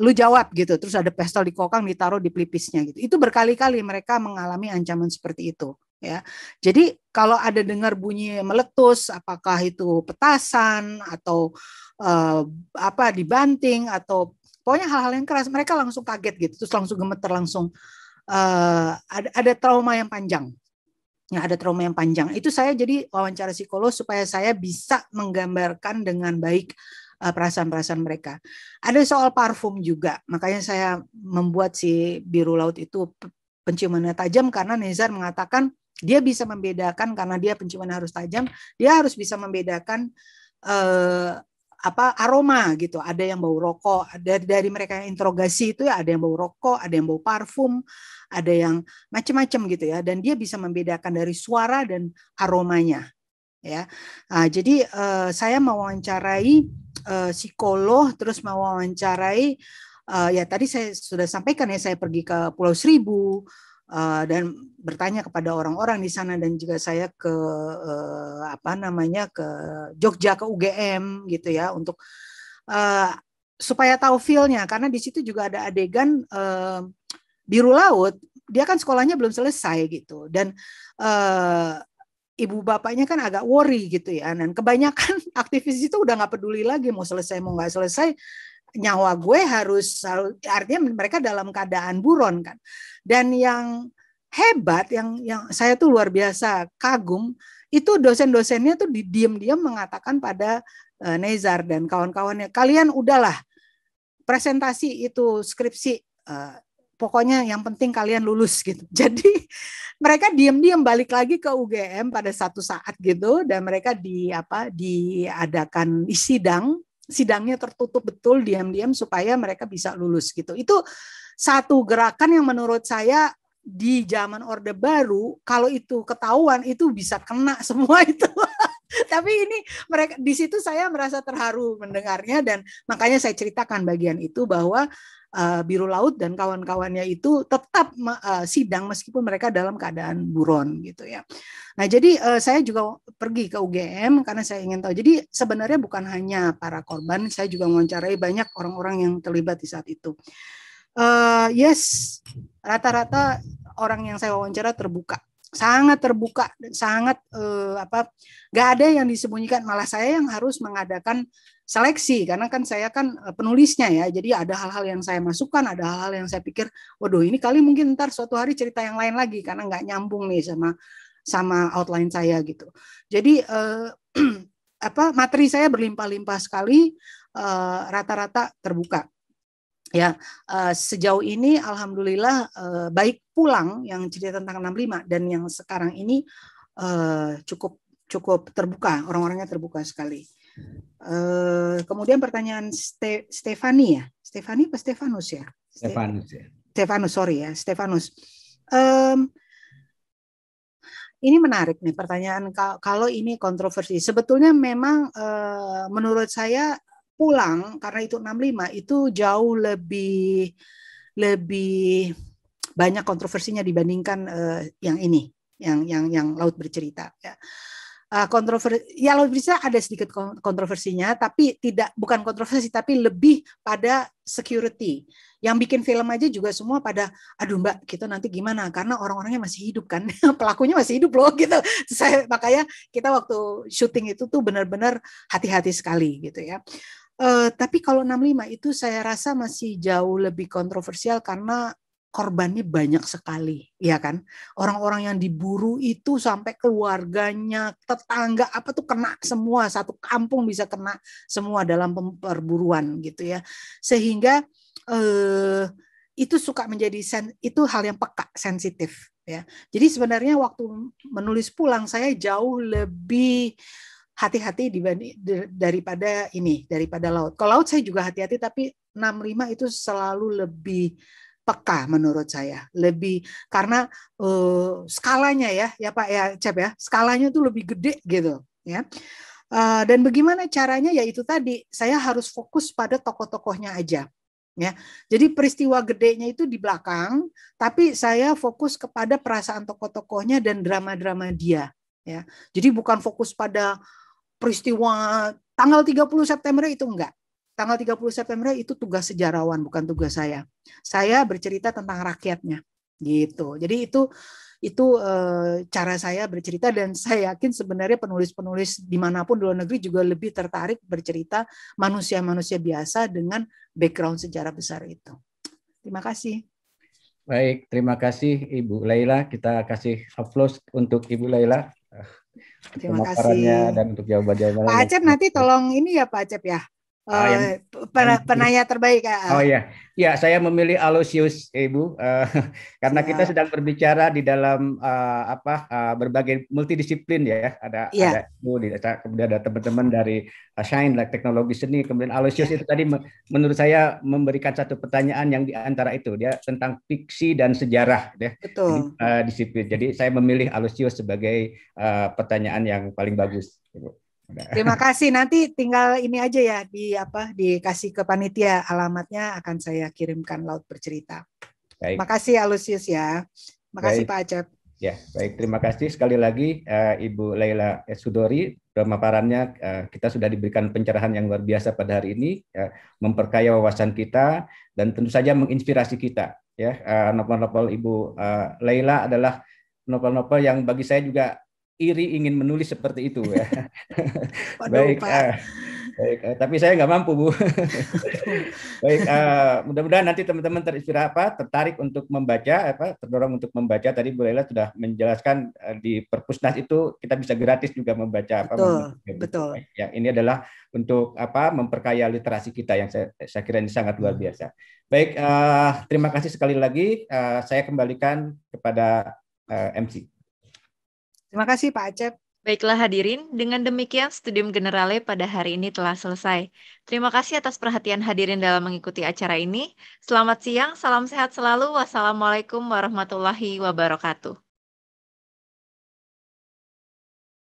lu jawab gitu, terus ada pistol di kokang ditaruh di pelipisnya gitu. Itu berkali-kali mereka mengalami ancaman seperti itu ya. Jadi kalau ada dengar bunyi meletus, apakah itu petasan atau eh, apa dibanting atau pokoknya hal-hal yang keras, mereka langsung kaget gitu, terus langsung gemeter langsung eh, ada, ada trauma yang panjang. Ya, ada trauma yang panjang. Itu saya jadi wawancara psikolog supaya saya bisa menggambarkan dengan baik eh, perasaan-perasaan mereka. Ada soal parfum juga, makanya saya membuat si biru laut itu penciumannya tajam karena Nezar mengatakan dia bisa membedakan karena dia penciuman harus tajam, dia harus bisa membedakan eh, apa aroma gitu. Ada yang bau rokok, dari dari mereka yang interogasi itu ya ada yang bau rokok, ada yang bau parfum, ada yang macam-macam gitu ya. Dan dia bisa membedakan dari suara dan aromanya ya. Nah, jadi eh, saya mewawancarai eh, psikolog, terus mewawancarai uh, ya tadi saya sudah sampaikan ya saya pergi ke Pulau Seribu, Eh, dan bertanya kepada orang-orang di sana dan juga saya ke uh, apa namanya ke Jogja ke UGM gitu ya untuk uh, supaya tahu feelnya karena di situ juga ada adegan uh, biru laut dia kan sekolahnya belum selesai gitu dan uh, ibu bapaknya kan agak worry gitu ya dan kebanyakan aktivis itu udah nggak peduli lagi mau selesai mau nggak selesai nyawa gue harus artinya mereka dalam keadaan buron kan. Dan yang hebat yang yang saya tuh luar biasa kagum itu dosen-dosennya tuh di diam-diam mengatakan pada uh, Nezar dan kawan-kawannya kalian udahlah presentasi itu skripsi uh, pokoknya yang penting kalian lulus gitu. Jadi mereka diam-diam balik lagi ke UGM pada satu saat gitu dan mereka di apa diadakan di sidang sidangnya tertutup betul diam-diam supaya mereka bisa lulus gitu. Itu satu gerakan yang menurut saya di zaman Orde Baru kalau itu ketahuan itu bisa kena semua itu. tapi ini mereka di situ saya merasa terharu mendengarnya dan makanya saya ceritakan bagian itu bahwa uh, Biru Laut dan kawan-kawannya itu tetap uh, sidang meskipun mereka dalam keadaan buron gitu ya. Nah, jadi uh, saya juga pergi ke UGM karena saya ingin tahu. Jadi sebenarnya bukan hanya para korban, saya juga mewawancarai banyak orang-orang yang terlibat di saat itu. Uh, yes, rata-rata orang yang saya wawancara terbuka sangat terbuka dan sangat eh, apa nggak ada yang disembunyikan malah saya yang harus mengadakan seleksi karena kan saya kan eh, penulisnya ya jadi ada hal-hal yang saya masukkan ada hal-hal yang saya pikir waduh ini kali mungkin ntar suatu hari cerita yang lain lagi karena nggak nyambung nih sama sama outline saya gitu jadi eh, apa materi saya berlimpah-limpah sekali eh, rata-rata eh, rata -rata terbuka ya uh, sejauh ini alhamdulillah uh, baik pulang yang cerita tentang 65 dan yang sekarang ini uh, cukup cukup terbuka orang-orangnya terbuka sekali uh, kemudian pertanyaan Ste Stefani ya Stefani apa Stefanus ya Stefanus ya Stefanus sorry ya Stefanus um, ini menarik nih pertanyaan kalau ini kontroversi sebetulnya memang uh, menurut saya pulang karena itu 65 itu jauh lebih lebih banyak kontroversinya dibandingkan uh, yang ini yang yang yang laut bercerita ya. Uh, eh, kontroversi ya laut bercerita ada sedikit kontroversinya tapi tidak bukan kontroversi tapi lebih pada security. Yang bikin film aja juga semua pada aduh Mbak, kita nanti gimana? Karena orang-orangnya masih hidup kan. Pelakunya masih hidup loh gitu. Saya makanya kita waktu syuting itu tuh benar-benar hati-hati sekali gitu ya. Uh, tapi kalau 65 itu saya rasa masih jauh lebih kontroversial karena korbannya banyak sekali, ya kan? Orang-orang yang diburu itu sampai keluarganya, tetangga apa tuh kena semua, satu kampung bisa kena semua dalam perburuan gitu ya. Sehingga eh, itu suka menjadi sen, itu hal yang peka, sensitif ya. Jadi sebenarnya waktu menulis pulang saya jauh lebih hati-hati dibanding daripada ini daripada laut. Kalau laut saya juga hati-hati tapi 65 itu selalu lebih peka menurut saya lebih karena uh, skalanya ya ya Pak ya Cep ya skalanya itu lebih gede gitu ya uh, dan bagaimana caranya yaitu tadi saya harus fokus pada tokoh-tokohnya aja ya jadi peristiwa gedenya itu di belakang tapi saya fokus kepada perasaan tokoh-tokohnya dan drama-drama dia ya jadi bukan fokus pada peristiwa tanggal 30 September itu enggak. Tanggal 30 September itu tugas sejarawan bukan tugas saya. Saya bercerita tentang rakyatnya gitu. Jadi itu itu e, cara saya bercerita dan saya yakin sebenarnya penulis-penulis dimanapun di luar negeri juga lebih tertarik bercerita manusia-manusia biasa dengan background sejarah besar itu. Terima kasih. Baik, terima kasih Ibu Laila. Kita kasih applause untuk Ibu Laila. Ah. Terima kasih. dan untuk jawaban jawaban Pak Acep nanti tolong ini ya Pak Acep ya. Oh, yang, eh, para penanya terbaik Kak. Ah, ah. Oh ya, ya saya memilih Alusius eh, Ibu uh, karena ya. kita sedang berbicara di dalam uh, apa uh, berbagai multidisiplin ya. Ada ya. ada Ibu, kemudian ada teman-teman dari uh, Shine like, teknologi seni, kemudian Alusius ya. itu tadi menurut saya memberikan satu pertanyaan yang di antara itu dia tentang fiksi dan sejarah ya. Betul. Jadi, uh, disiplin. Jadi saya memilih Alusius sebagai uh, pertanyaan yang paling bagus Ibu. Terima kasih. Nanti tinggal ini aja ya di apa dikasih ke panitia alamatnya akan saya kirimkan laut bercerita. Baik. kasih Alusius ya. Terima ya. baik. Pak Acep. Ya, baik. Terima kasih sekali lagi uh, Ibu Laila Sudori. Pemaparannya uh, kita sudah diberikan pencerahan yang luar biasa pada hari ini, ya, memperkaya wawasan kita dan tentu saja menginspirasi kita. Ya, uh, novel-novel Ibu uh, Laila adalah novel-novel yang bagi saya juga iri ingin menulis seperti itu ya. baik, Uh, baik, uh, tapi saya nggak mampu bu. baik, uh, mudah-mudahan nanti teman-teman terinspirasi apa, tertarik untuk membaca apa, terdorong untuk membaca. Tadi Bu Lela sudah menjelaskan uh, di Perpusnas itu kita bisa gratis juga membaca apa. Betul, membaca. betul. Ya, ini adalah untuk apa memperkaya literasi kita yang saya, saya kira ini sangat luar hmm. biasa. Baik, uh, terima kasih sekali lagi. Uh, saya kembalikan kepada uh, MC. Terima kasih Pak Acep. Baiklah hadirin, dengan demikian Studium Generale pada hari ini telah selesai. Terima kasih atas perhatian hadirin dalam mengikuti acara ini. Selamat siang, salam sehat selalu. Wassalamualaikum warahmatullahi wabarakatuh.